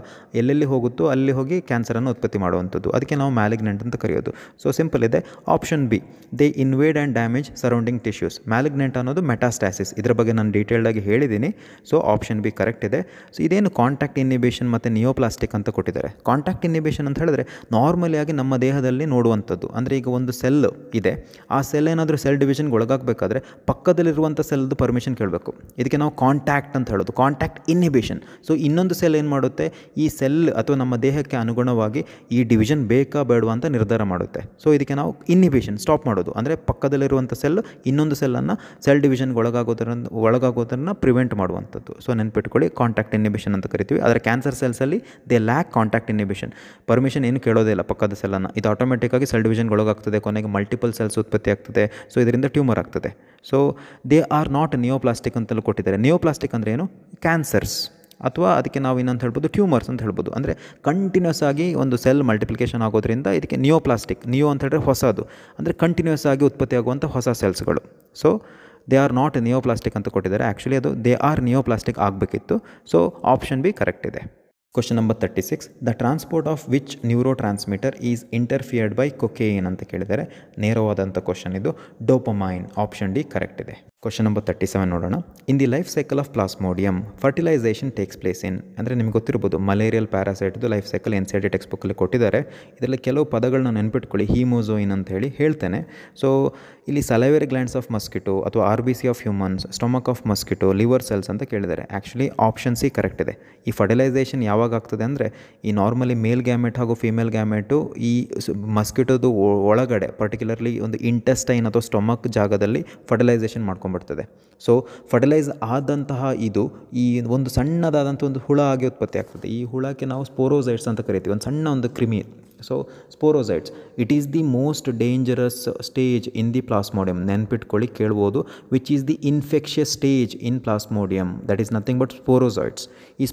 ಎಲ್ಲೆಲ್ಲಿ ಹೋಗುತ್ತೋ ಅಲ್ಲಿ ಹೋಗಿ ಕ್ಯಾನ್ಸರನ್ನು ಉತ್ಪತ್ತಿ ಮಾಡುವಂಥದ್ದು ಅದಕ್ಕೆ ನಾವು ಮ್ಯಾಲಿಗ್ನೆಂಟ್ ಅಂತ ಕರೆಯೋದು ಸೊ ಸಿಂಪಲ್ ಇದೆ option B they invade and damage surrounding tissues malignant ಅನ್ನೋದು ಮೆಟಾಸ್ಟ್ಯಾಸಿಸ್ ಇದರ ಬಗ್ಗೆ ನಾನು ಡೀಟೇಲ್ಡಾಗಿ ಹೇಳಿದ್ದೀನಿ ಸೊ ಆಪ್ಷನ್ ಬಿ ಕರೆಕ್ಟ್ ಇದೆ ಸೊ ಇದೇನು ಕಾಂಟ್ಯಾಕ್ಟ್ ಇನ್ನಿಬೇಷನ್ ಮತ್ತು ನಿಯೋ ಪ್ಲಾಸ್ಟಿಕ್ ಅಂತ ಕೊಟ್ಟಿದ್ದಾರೆ ಕಾಂಟ್ಯಾಕ್ಟ್ ಇನ್ನಿಬೇಷನ್ ಅಂತ ಹೇಳಿದ್ರೆ ನಾರ್ಮಲಿ ಆಗಿ ನಮ್ಮ ದೇಹದಲ್ಲಿ ನೋಡುವಂಥದ್ದು ಅಂದರೆ ಈಗ ಒಂದು ಸೆಲ್ ಇದೆ ಆ ಸೆಲ್ ಏನಾದರೂ ಸೆಲ್ ಡಿವಿಷನ್ಗೆ ಒಳಗಾಗಬೇಕಾದ್ರೆ ಪಕ್ಕದಲ್ಲಿರುವಂಥ ಸೆಲ್ದು ಪರ್ಮಿಷನ್ ಕೇಳಬೇಕು ಇದಕ್ಕೆ ನಾವು ಕಾಂಟ್ಯಾಕ್ಟ್ ಅಂತ ಹೇಳೋದು ಕಾಂಟ್ಯಾಕ್ಟ್ ಇನ್ನಿಬೇಷನ್ ಸೊ ಇನ್ನೊಂದು ಸೆಲ್ ಏನು ಮಾಡುತ್ತೆ ಈ ಸೆಲ್ ಅಥವಾ ನಮ್ಮ ದೇಹಕ್ಕೆ ಅನುಗುಣವಾಗಿ ಈ ಡಿವಿಷನ್ ಬೇಕಾ ಬೇಡವಾ ಅಂತ ನಿರ್ಧಾರ ಮಾಡುತ್ತೆ ಸೊ ಇದಕ್ಕೆ ನಾವು ಇನ್ನಿಬೇಷನ್ ಸ್ಟಾಪ್ ಮಾಡೋದು ಅಂದರೆ ಪಕ್ಕದಲ್ಲಿರುವಂಥ ಸೆಲ್ ಇನ್ನೊಂದು ಸೆಲ್ಲನ್ನು ಸೆಲ್ ಡಿವಿಷನ್ಗೆ ಒಳಗಾಗೋದರಿಂದ ಒಳಗಾಗೋದನ್ನು ಪ್ರಿವೆಂಟ್ ಮಾಡುವಂಥದ್ದು ಸೊ ನೆನ್ಪಿಟ್ಕೊಳ್ಳಿ ಕಾಂಟ್ಯಾಕ್ಟ್ ಇನ್ನಿಬೇಷನ್ ಅಂತ ಕರಿತೀವಿ ಆದರೆ ಕ್ಯಾನ್ಸರ್ ಸೆಲ್ಸಲ್ಲಿ they lack contact inhibition permission ಏನು ಕೇಳೋದಿಲ್ಲ ಪಕ್ಕದ ಸೆಲ್ಲನ್ನು ಇದು ಆಟೋಮೆಟಿಕ್ಕಾಗಿ ಸೆಲ್ ಡಿವಿಷನ್ಗೊಳಗಾಗ್ತದೆ ಕೊನೆಗೆ ಮಲ್ಟಿಪಲ್ ಸೆಲ್ಸ್ ಉತ್ಪತ್ತಿ ಆಗ್ತದೆ ಸೊ ಇದರಿಂದ ಟ್ಯೂಮರ್ ಆಗ್ತದೆ so they are not neoplastic ಅಂತಲೂ ಕೊಟ್ಟಿದ್ದಾರೆ ನಿಯೋಪ್ಲಾಸ್ಟಿಕ್ ಅಂದರೆ ಏನು ಕ್ಯಾನ್ಸರ್ಸ್ ಅಥವಾ ಅದಕ್ಕೆ ನಾವು ಏನಂತ ಹೇಳ್ಬೋದು ಟ್ಯೂಮರ್ಸ್ ಅಂತ ಹೇಳ್ಬೋದು ಅಂದರೆ ಕಂಟಿನ್ಯೂಸ್ ಆಗಿ ಒಂದು ಸೆಲ್ ಮಲ್ಟಿಪ್ಲಿಕೇಶನ್ ಆಗೋದ್ರಿಂದ ಇದಕ್ಕೆ ನಿಯೋಪ್ಲಾಸ್ಟಿಕ್ ನಿಯೋ ಅಂತ ಹೇಳಿದ್ರೆ ಹೊಸದು ಅಂದರೆ ಕಂಟಿನ್ಯೂಸ್ ಆಗಿ ಉತ್ಪತ್ತಿ ಆಗುವಂಥ ಹೊಸ ಸೆಲ್ಸ್ಗಳು ಸೊ ದೇ ಆರ್ ನಾಟ್ ನಿಯೋಪ್ಲಾಸ್ಟಿಕ್ ಅಂತ ಕೊಟ್ಟಿದ್ದಾರೆ ಆ್ಯಕ್ಚುಲಿ ಅದು ದೇ ಆರ್ ನಿಯೋಪ್ಲಾಸ್ಟಿಕ್ ಆಗಬೇಕಿತ್ತು ಸೊ ಆಪ್ಷನ್ ಬಿ ಕರೆಕ್ಟ್ ಇದೆ question number thirty six the transport of which neuro transmitter is ಇಂಟರ್ಫಿಯರ್ಡ್ by cocaine ಅಂತ ಕೇಳಿದರೆ ನೇರವಾದಂಥ ಕ್ವಶನ್ ಇದು ಡೋಪಮೈನ್ ಆಪ್ಷನ್ ಡಿ ಕರೆಕ್ಟ್ ಇದೆ ಕ್ವಶನ್ ನಂಬರ್ ತರ್ಟಿ ಸೆವೆನ್ ನೋಡೋಣ in the life cycle of plasmodium fertilisation takes place in ಅಂದರೆ ನಿಮ್ಗೆ ಗೊತ್ತಿರ್ಬೋದು malarial ಪ್ಯಾರಾಸೈಟ್ದು life cycle N C D text ಬುಕ್ಕಲ್ಲಿ ಕೊಟ್ಟಿದ್ದಾರೆ ಇದರಲ್ಲಿ ಕೆಲವು ಪದಗಳನ್ನ ನೆನ್ಪಿಟ್ಕೊಳ್ಳಿ ಹೀಮೋಝೋಯಿನ್ ಅಂತ ಹೇಳಿ ಹೇಳ್ತೇನೆ ಸೊ ಇಲ್ಲಿ ಸಲೈವರಿ ಗ್ಲ್ಯಾಂಡ್ಸ್ ಆಫ್ ಮಸ್ಕಿಟೋ ಅಥವಾ R B C of humans stomach of mosquito liver cells ಅಂತ ಕೇಳಿದ್ದಾರೆ ಆ್ಯಕ್ಚುಲಿ ಆಪ್ಷನ್ ಸಿ ಕರೆಕ್ಟ್ ಇದೆ ಈ ಫರ್ಟಿಲೈಸೇಷನ್ ಯಾವಾಗ ಆಗ್ತದೆ ಅಂದರೆ ಈ ನಾರ್ಮಲಿ ಮೇಲ್ ಗ್ಯಾಮೆಟ್ ಹಾಗೂ ಫೀಮೇಲ್ ಗ್ಯಾಮೆಟು ಈ ಮಸ್ಕಿಟೋದು ಒಳಗಡೆ ಪರ್ಟಿಕ್ಯುಲರ್ಲಿ ಒಂದು ಇಂಟೆಸ್ಟೈನ್ ಅಥವಾ ಸ್ಟೊಮಕ್ ಜಾಗದಲ್ಲಿ ಫರ್ಟಿಲೈಸೇಷನ್ ಮಾಡ್ಕೊಂಡು ಸೊ ಫರ್ಟಿಲೈಸ್ ಆದಂತಹ ಇದು ಈ ಒಂದು ಸಣ್ಣದಾದಂಥ ಒಂದು ಹುಳ ಆಗಿ ಉತ್ಪತ್ತಿ ಆಗ್ತದೆ ಈ ಹುಳಕ್ಕೆ ನಾವು ಸ್ಪೋರೋಸೈಡ್ಸ್ ಅಂತ ಕರಿತೀವಿ ಒಂದು ಸಣ್ಣ ಒಂದು ಕ್ರಿಮಿ so sporozoites it is the most dangerous stage in the plasmodium ನೆನ್ಪಿಟ್ಕೊಳ್ಳಿ ಕೇಳ್ಬೋದು which is the infectious stage in plasmodium that is nothing but sporozoites ಈ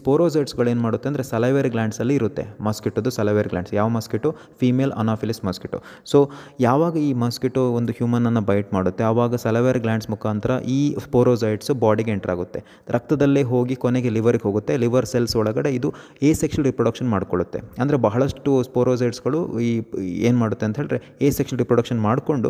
ಏನು ಮಾಡುತ್ತೆ ಅಂದರೆ ಸಲೈವೇರ್ ಗ್ಲ್ಯಾಂಡ್ಸಲ್ಲಿ ಇರುತ್ತೆ ಮಸ್ಕಿಟೋದು ಸಲೈವೇರ್ ಗ್ಲ್ಯಾಂಡ್ಸ್ ಯಾವ mosquito female Anopheles mosquito so ಯಾವಾಗ ಈ ಮಸ್ಕಿಟೋ ಒಂದು ಹ್ಯೂಮನನ್ನು ಬೈಟ್ ಮಾಡುತ್ತೆ ಆವಾಗ ಸಲೈವೇರ್ ಗ್ಲ್ಯಾಂಡ್ಸ್ ಮುಖಾಂತರ ಈ ಸ್ಪೋರೋಸೈಟ್ಸ್ ಬಾಡಿಗೆ ಎಂಟರ್ ಆಗುತ್ತೆ ರಕ್ತದಲ್ಲೇ ಹೋಗಿ ಕೊನೆಗೆ ಲಿವರಿಗೆ ಹೋಗುತ್ತೆ ಲಿವರ್ ಸೆಲ್ಸ್ ಒಳಗಡೆ ಇದು ಎ ಸೆಕ್ಷುಲ್ ರಿಪ್ರೊಡಕ್ಷನ್ ಮಾಡಿಕೊಳ್ಳುತ್ತೆ ಅಂದರೆ ಬಹಳಷ್ಟು ಸ್ಪೋರೋಸೈಟ್ಸ್ ಸೆಲ್ಸ್ಗಳು ಈ ಏನು ಮಾಡುತ್ತೆ ಅಂತ ಹೇಳಿದ್ರೆ ಎ ಸೆಕ್ಷನ್ ರಿಪ್ರೊಡಕ್ಷನ್ ಮಾಡಿಕೊಂಡು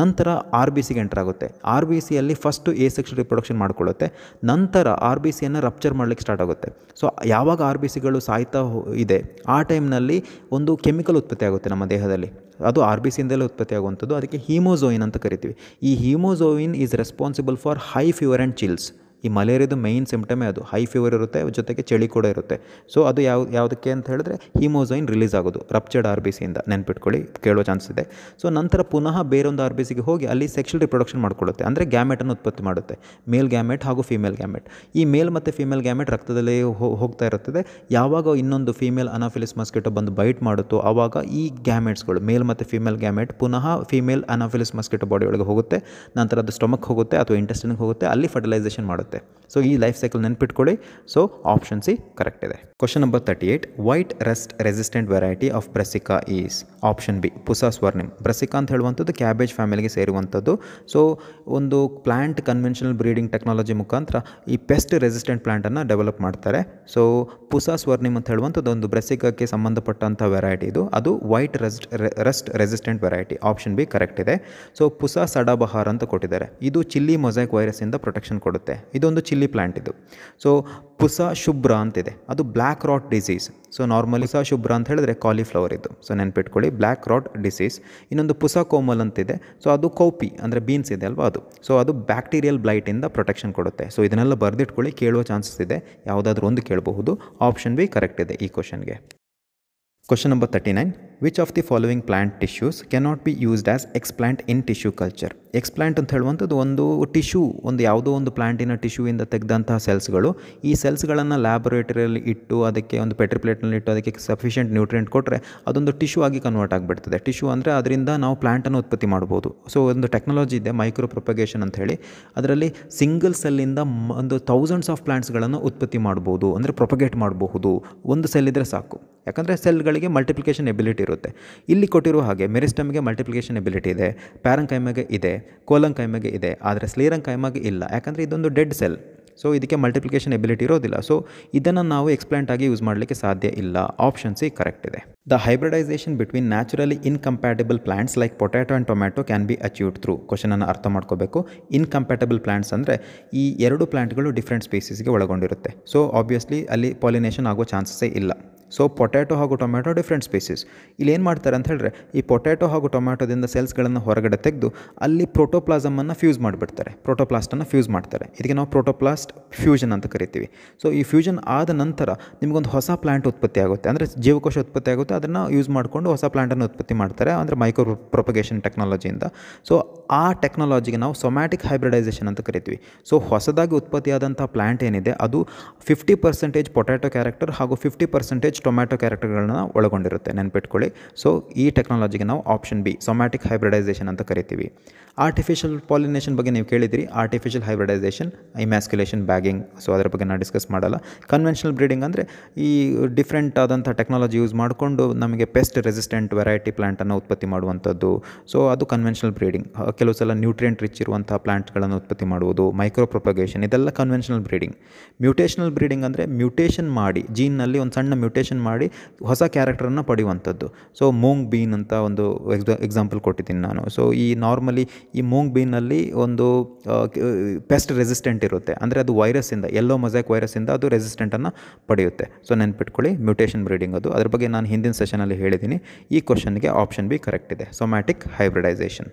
ನಂತರ ಆರ್ ಬಿ ಸಿಗೆ ಎಂಟರ್ ಆಗುತ್ತೆ ಆರ್ ಬಿ ಸಿಯಲ್ಲಿ ಫಸ್ಟು ಎ ಸೆಕ್ಷನ್ ರಿಪ್ರೊಡಕ್ಷನ್ ಮಾಡ್ಕೊಳ್ಳುತ್ತೆ ನಂತರ ಆರ್ ಬಿ ಸಿಯನ್ನು ರಪ್ಚರ್ ಮಾಡಲಿಕ್ಕೆ ಸ್ಟಾರ್ಟ್ ಆಗುತ್ತೆ ಸೊ ಯಾವಾಗ ಆರ್ ಬಿ ಸಿಗಳು ಸಾಯ್ತಾ ಇದೆ ಆ ಟೈಮ್ನಲ್ಲಿ ಒಂದು ಕೆಮಿಕಲ್ ಉತ್ಪತ್ತಿ ಆಗುತ್ತೆ ನಮ್ಮ ದೇಹದಲ್ಲಿ ಅದು ಆರ್ ಬಿ ಸಿಯಿಂದಲೇ ಉತ್ಪತ್ತಿ ಆಗುವಂಥದ್ದು ಅದಕ್ಕೆ ಹೀಮೋಝೋಯಿನ್ ಅಂತ ಕರಿತೀವಿ ಈ hemozoin is responsible for high fever and chills ಈ ಮಲೇರಿಯಾದ ಮೈನ್ ಸಿಂಪ್ಟಮೇ ಅದು ಹೈ ಫೀವರ್ ಇರುತ್ತೆ ಜೊತೆಗೆ ಚಳಿ ಕೂಡ ಇರುತ್ತೆ ಸೊ ಅದು ಯಾವ ಯಾವುದಕ್ಕೆ ಅಂತ ಹೇಳಿದ್ರೆ ಹಿಮೋಸೈನ್ ರಿಲೀಸ್ ಆಗೋದು ರಪ್ಚರ್ಡ್ ಆರ್ ಬಿ ಸಿಯಿಂದ ನೆನ್ಪಿಟ್ಕೊಳ್ಳಿ ಕೇಳೋ ಚಾನ್ಸ್ ಇದೆ ಸೊ ನಂತರ ಪುನಃ ಬೇರೊಂದು ಆರ್ ಬಿ ಹೋಗಿ ಅಲ್ಲಿ ಸೆಕ್ಷುಲ್ ರಿಪ್ರೊಡಕ್ಷನ್ ಮಾಡ್ಕೊಳ್ಳುತ್ತೆ ಅಂದರೆ ಗ್ಯಾಮೆಟನ್ನು ಉತ್ಪತ್ತಿ ಮಾಡುತ್ತೆ ಮೇಲ್ ಗ್ಯಾಮೆಟ್ ಹಾಗೂ ಫೀಮೇಲ್ ಗ್ಯಾಮೆಟ್ ಈ ಮೇಲ್ ಮತ್ತು ಫೀಮೇಲ್ ಗ್ಯಾಮೆಟ್ ರಕ್ತದಲ್ಲಿ ಹೋಗ್ತಾ ಇರುತ್ತದೆ ಯಾವಾಗ ಇನ್ನೊಂದು ಫೀಮೇಲ್ ಅನಾಫಿಲಿಸ್ ಮಸ್ಕಿಟೋ ಬಂದು ಬೈಟ್ ಮಾಡುತ್ತೋ ಆವಾಗ ಈ ಗ್ಯಾಮೆಟ್ಸ್ಗಳು ಮೇಲ್ ಮತ್ತು ಫಿಮೇಲ್ ಗ್ಯಾಮೆಟ್ ಪುನಃ ಫೀಮೇಲ್ ಅನಾಫಿಲಿಸ್ ಮಸ್ಕಿಟೋ ಬಾಡಿ ಒಳಗೆ ಹೋಗುತ್ತೆ ನಂತರ ಅದು ಸ್ಟೊಮಕ್ ಹೋಗುತ್ತೆ ಅಥವಾ ಇಂಟೆಸ್ಟಿನ್ಗೆ ಹೋಗುತ್ತೆ ಅಲ್ಲಿ ಫರ್ಟಿಲೈಸೇಷನ್ ಮಾಡುತ್ತೆ parte. ಸೊ ಈ ಲೈಫ್ ಸೈಕಲ್ ನೆನ್ಪಿಟ್ಕೊಳ್ಳಿ ಸೊ ಆಪ್ಷನ್ ಸಿ ಕರೆಕ್ಟ್ ಇದೆ question number thirty eight white rust resistant variety of Brassica is option B Pusa Swarnim Brassica ಅಂತ ಹೇಳುವಂಥದ್ದು ಕ್ಯಾಬೇಜ್ ಫ್ಯಾಮಿಲಿಗೆ ಸೇರುವಂಥದ್ದು ಸೊ ಒಂದು ಪ್ಲಾಂಟ್ ಕನ್ವೆನ್ಷನಲ್ ಬ್ರೀಡಿಂಗ್ ಟೆಕ್ನಾಲಜಿ ಮುಖಾಂತರ ಈ ಪೆಸ್ಟ್ ರೆಸಿಸ್ಟೆಂಟ್ ಪ್ಲಾಂಟನ್ನು ಡೆವಲಪ್ ಮಾಡ್ತಾರೆ ಸೊ ಪುಸಾ ಸ್ವರ್ನಿಮ್ ಅಂತ ಹೇಳುವಂಥದ್ದು ಒಂದು ಬ್ರೆಸಿಕಾಕ್ಕೆ ಸಂಬಂಧಪಟ್ಟಂಥ ವೆರೈಟಿ ಇದು ಅದು white rust rust resistant variety option B correct ಇದೆ ಸೊ ಪುಸಾ ಸಡಾಬಹಾರ್ ಅಂತ ಕೊಟ್ಟಿದ್ದಾರೆ ಇದು ಚಿಲ್ಲಿ ಮೊಸೈಕ್ ಇಂದ ಪ್ರೊಟೆಕ್ಷನ್ ಕೊಡುತ್ತೆ ಇದೊಂದು ಚಿಲ್ಲಿ ಚಿಲ್ಲಿ ಪ್ಲ್ಯಾಂಟ್ ಇದು ಸೊ ಪುಸ ಶುಭ್ರ ಅಂತಿದೆ ಅದು black rot disease so normally ಸಹ ಶುಭ್ರ ಅಂತ ಹೇಳಿದ್ರೆ ಕಾಲಿಫ್ಲವರ್ ಇದು ಸೊ ನೆನ್ಪಿಟ್ಕೊಳ್ಳಿ ಬ್ಲ್ಯಾಕ್ ರಾಟ್ ಡಿಸೀಸ್ ಇನ್ನೊಂದು ಪುಸ ಕೋಮಲ್ ಅಂತಿದೆ ಸೊ ಅದು ಕೌಪಿ ಅಂದರೆ ಬೀನ್ಸ್ ಇದೆ ಅಲ್ವಾ ಅದು ಸೊ ಅದು ಬ್ಯಾಕ್ಟೀರಿಯಲ್ ಬ್ಲೈಟಿಂದ ಪ್ರೊಟೆಕ್ಷನ್ ಕೊಡುತ್ತೆ ಸೊ ಇದನ್ನೆಲ್ಲ ಬರೆದಿಟ್ಕೊಳ್ಳಿ ಕೇಳುವ ಚಾನ್ಸಸ್ ಇದೆ ಯಾವುದಾದ್ರೂ ಒಂದು ಕೇಳಬಹುದು ಆಪ್ಷನ್ ಬಿ ಕರೆಕ್ಟ್ ಇದೆ ಈ ಕ್ವಶನ್ಗೆ question number thirty nine which of the following plant tissues cannot be used ex explant in tissue culture explant ಅಂತ ಹೇಳುವಂಥದ್ದು ಒಂದು ಟಿಶ್ಯೂ ಒಂದು ಯಾವುದೋ ಒಂದು ಪ್ಲ್ಯಾಂಟಿನ ಇಂದ ತೆಗೆದಂತಹ ಸೆಲ್ಸ್ಗಳು ಈ ಸೆಲ್ಸ್ಗಳನ್ನು ಲ್ಯಾಬೊರೇಟರಿಯಲ್ಲಿ ಇಟ್ಟು ಅದಕ್ಕೆ ಒಂದು ಪೆಟ್ರಿ ಇಟ್ಟು ಅದಕ್ಕೆ ಸಫಿಷಿಯೆಂಟ್ ನ್ಯೂಟ್ರಿಯೆಂಟ್ ಕೊಟ್ಟರೆ ಅದೊಂದು ಟಿಶ್ಯೂ ಆಗಿ ಕನ್ವರ್ಟ್ ಆಗಿಬಿಡ್ತದೆ ಟಿಶ್ಯೂ ಅಂದರೆ ಅದರಿಂದ ನಾವು ಪ್ಲಾಂಟನ್ನು ಉತ್ಪತ್ತಿ ಮಾಡ್ಬೋದು ಸೊ ಒಂದು ಟೆಕ್ನಾಲಜಿ ಇದೆ ಮೈಕ್ರೋ ಪ್ರೊಪಗೇಷನ್ ಅಂತ ಹೇಳಿ ಅದರಲ್ಲಿ ಸಿಂಗಲ್ ಸೆಲ್ಲಿಂದ ಒಂದು ಥೌಸಂಡ್ಸ್ ಆಫ್ ಪ್ಲಾಂಟ್ಸ್ಗಳನ್ನು ಉತ್ಪತ್ತಿ ಮಾಡ್ಬೋದು ಅಂದರೆ ಪ್ರೊಪಗೇಟ್ ಮಾಡಬಹುದು ಒಂದು ಸೆಲ್ ಇದ್ದರೆ ಸಾಕು ಯಾಕಂದರೆ ಸೆಲ್ಗಳಿಗೆ ಮಲ್ಟಿಪ್ಲಿಕೇಶನ್ ಎಬಿಲಿಟಿ ಇರುತ್ತೆ ಇಲ್ಲಿ ಕೊಟ್ಟಿರೋ ಹಾಗೆ ಮೆರಿಸ್ಟಮ್ಗೆ ಮಲ್ಟಿಪ್ಲಿಕೇಶನ್ ಎಬಿಲಿಟಿ ಇದೆ ಪ್ಯಾರಂಕೈಮಗೆ ಇದೆ ಕೋಲಂಕೈಮಗೆ ಇದೆ ಆದರೆ ಸ್ಲೀರಂಕೈಮಗೆ ಇಲ್ಲ ಯಾಕಂದರೆ ಇದೊಂದು ಡೆಡ್ ಸೆಲ್ ಸೊ ಇದಕ್ಕೆ ಮಲ್ಟಿಪ್ಲಿಕೇಶನ್ ಎಬಿಲಿಟಿ ಇರೋದಿಲ್ಲ ಸೊ ಇದನ್ನು ನಾವು ಎಕ್ಸ್ಪ್ಲಾಂಟ್ ಆಗಿ ಯೂಸ್ ಮಾಡಲಿಕ್ಕೆ ಸಾಧ್ಯ ಇಲ್ಲ ಆಪ್ಷನ್ ಸಿ ಕರೆಕ್ಟ್ ಇದೆ the hybridization between naturally incompatible plants like potato and tomato can be achieved through ಕ್ವಶನನ್ನು ಅರ್ಥ ಮಾಡ್ಕೋಬೇಕು ಇನ್ಕಂಪ್ಯಾಟಬಲ್ ಪ್ಲಾಂಟ್ಸ್ ಅಂದರೆ ಈ ಎರಡು ಪ್ಲಾಂಟ್ಗಳು ಡಿಫ್ರೆಂಟ್ ಸ್ಪೀಸೀಸ್ಗೆ ಒಳಗೊಂಡಿರುತ್ತೆ ಸೊ ಆಬ್ವಿಯಸ್ಲಿ ಅಲ್ಲಿ ಪಾಲಿನೇಷನ್ ಆಗೋ ಚಾನ್ಸಸ್ಸೇ ಇಲ್ಲ ಸೊ ಪೊಟ್ಯಾಟೊ ಹಾಗೂ ಟೊಮ್ಯಾಟೊ ಡಿಫ್ರೆಂಟ್ ಸ್ಪೇಸಸ್ ಇಲ್ಲಿ ಏನು ಮಾಡ್ತಾರೆ ಅಂತ ಹೇಳಿದ್ರೆ ಈ ಪೊಟ್ಯಾಟೊ ಹಾಗೂ ಟೊಮ್ಯಾಟೊದಿಂದ ಸೆಲ್ಸ್ಗಳನ್ನು ಹೊರಗಡೆ ತೆಗೆದು ಅಲ್ಲಿ ಪ್ರೋಟೋಪ್ಲಾಸಮನ್ನು ಫ್ಯೂಸ್ ಮಾಡಿಬಿಡ್ತಾರೆ ಪ್ರೋಟೋಪ್ಲಾಸ್ಟನ್ನು ಫ್ಯೂಸ್ ಮಾಡ್ತಾರೆ ಇದಕ್ಕೆ ನಾವು ಪ್ರೋಟೋಪ್ಲಾಸ್ಟ್ ಫ್ಯೂಷನ್ ಅಂತ ಕರಿತೀವಿ ಸೊ ಈ ಫ್ಯೂಷನ್ ಆದ ನಂತರ ನಿಮಗೊಂದು ಹೊಸ ಪ್ಲಾಂಟ್ ಉತ್ಪತ್ತಿ ಆಗುತ್ತೆ ಅಂದರೆ ಜೀವಕೋಶ ಉತ್ಪತ್ತಿ ಆಗುತ್ತೆ ಅದನ್ನು ಯೂಸ್ ಮಾಡಿಕೊಂಡು ಹೊಸ ಪ್ಲ್ಯಾಂಟನ್ನು ಉತ್ಪತ್ತಿ ಮಾಡ್ತಾರೆ ಅಂದರೆ ಮೈಕ್ರೋ ಪ್ರೊಪಗೇಷನ್ ಟೆಕ್ನಾಲಜಿಯಿಂದ ಸೊ ಆ ಟೆಕ್ನಾಲಜಿಗೆ ನಾವು ಸೊಮ್ಯಾಟಿಕ್ ಹೈಬ್ರಿಡೈಸೇಷನ್ ಅಂತ ಕರಿತೀವಿ ಸೊ ಹೊಸದಾಗಿ ಉತ್ಪತ್ತಿಯಾದಂಥ ಪ್ಲಾಂಟ್ ಏನಿದೆ ಅದು ಫಿಫ್ಟಿ ಪರ್ಸೆಂಟೇಜ್ ಪೊಟ್ಯಾಟೊ ಕ್ಯಾರೆಕ್ಟರ್ ಹಾಗೂ ಫಿಫ್ಟಿ ಪರ್ಸೆಂಟೇಜ್ ಟೊಮ್ಯಾಟೊ ಕ್ಯಾರೆಕ್ಟರ್ಗಳನ್ನ ಒಳಗೊಂಡಿರುತ್ತೆ ನೆನ್ಪಿಟ್ಕೊಳ್ಳಿ ಸೊ ಈ ಟೆಕ್ನಾಲಜಿಗೆ ನಾವು ಆಪ್ಷನ್ ಬಿ ಸೊಮ್ಯಾಟಿಕ್ ಹೈಬ್ರಿಡೈಸೇಷನ್ ಅಂತ ಕರಿತೀವಿ ಆರ್ಟಿಫಿಷಿಯಲ್ ಪಾಲಿನೇಷನ್ ಬಗ್ಗೆ ನೀವು ಕೇಳಿದಿರಿ artificial hybridization emasculation bagging so ಅದರ ಬಗ್ಗೆ ನಾವು ಡಿಸ್ಕಸ್ ಮಾಡಲ್ಲ ಕನ್ವೆನ್ಷನಲ್ ಬ್ರೀಡಿಂಗ್ ಅಂದರೆ ಈ ಡಿಫ್ರೆಂಟ್ ಆದಂಥ ಟೆಕ್ನಾಲಜಿ ಯೂಸ್ ಮಾಡಿಕೊಂಡು ನಮಗೆ ಪೆಸ್ಟ್ ರೆಸಿಸ್ಟೆಂಟ್ ವೆರೈಟಿ ಪ್ಲಾಂಟನ್ನು ಉತ್ಪತ್ತಿ ಮಾಡುವಂಥದ್ದು ಸೊ ಅದು ಕನ್ವೆನ್ಷನಲ್ ಬ್ರೀಡಿಂಗ್ ಕೆಲವು ಸಲ ನ್ಯೂಟ್ರಿಯೆಂಟ್ ರಿಚ್ ಇರುವಂಥ ಪ್ಲಾಂಟ್ಗಳನ್ನು ಉತ್ಪತ್ತಿ ಮಾಡುವುದು ಮೈಕ್ರೋ ಪ್ರೊಪಗೇಷನ್ ಇದೆಲ್ಲ ಕನ್ವೆನ್ಷನಲ್ ಬ್ರೀಡಿಂಗ್ ಮ್ಯೂಟೇಷನಲ್ ಬ್ರೀಡಿಂಗ್ ಅಂದರೆ ಮ್ಯೂಟೇಷನ್ ಮಾಡಿ ಜೀನ್ನಲ್ಲಿ ಒಂದು ಸಣ್ಣ ಮ್ಯೂಟೇಷನ್ ಮ್ಯೂಟೇಷನ್ ಮಾಡಿ ಹೊಸ ಕ್ಯಾರೆಕ್ಟರನ್ನು ಪಡೆಯುವಂಥದ್ದು ಸೊ ಮೂಂಗ್ ಬೀನ್ ಅಂತ ಒಂದು ಎಕ್ಸಾಂಪಲ್ ಕೊಟ್ಟಿದ್ದೀನಿ ನಾನು ಸೊ ಈ ನಾರ್ಮಲಿ ಈ ಮೂಂಗ್ ಬೀನಲ್ಲಿ ಒಂದು ಪೆಸ್ಟ್ ರೆಸಿಸ್ಟೆಂಟ್ ಇರುತ್ತೆ ಅಂದರೆ ಅದು ವೈರಸ್ಸಿಂದ ಎಲ್ಲೋ ವೈರಸ್ ವೈರಸ್ಸಿಂದ ಅದು ರೆಸಿಸ್ಟೆಂಟನ್ನು ಪಡೆಯುತ್ತೆ ಸೊ ನೆನ್ಪಿಟ್ಕೊಳ್ಳಿ ಮ್ಯೂಟೇಷನ್ ಬ್ರೀಡಿಂಗ್ ಅದು ಅದ್ರ ಬಗ್ಗೆ ನಾನು ಹಿಂದಿನ ಸೆಷನಲ್ಲಿ ಹೇಳಿದ್ದೀನಿ ಈ ಕ್ವಶನ್ಗೆ ಆಪ್ಷನ್ ಬಿ ಕರೆಕ್ಟ್ ಇದೆ ಸೊಮ್ಯಾಟಿಕ್ ಹೈಬ್ರಿಡೈಸೇಷನ್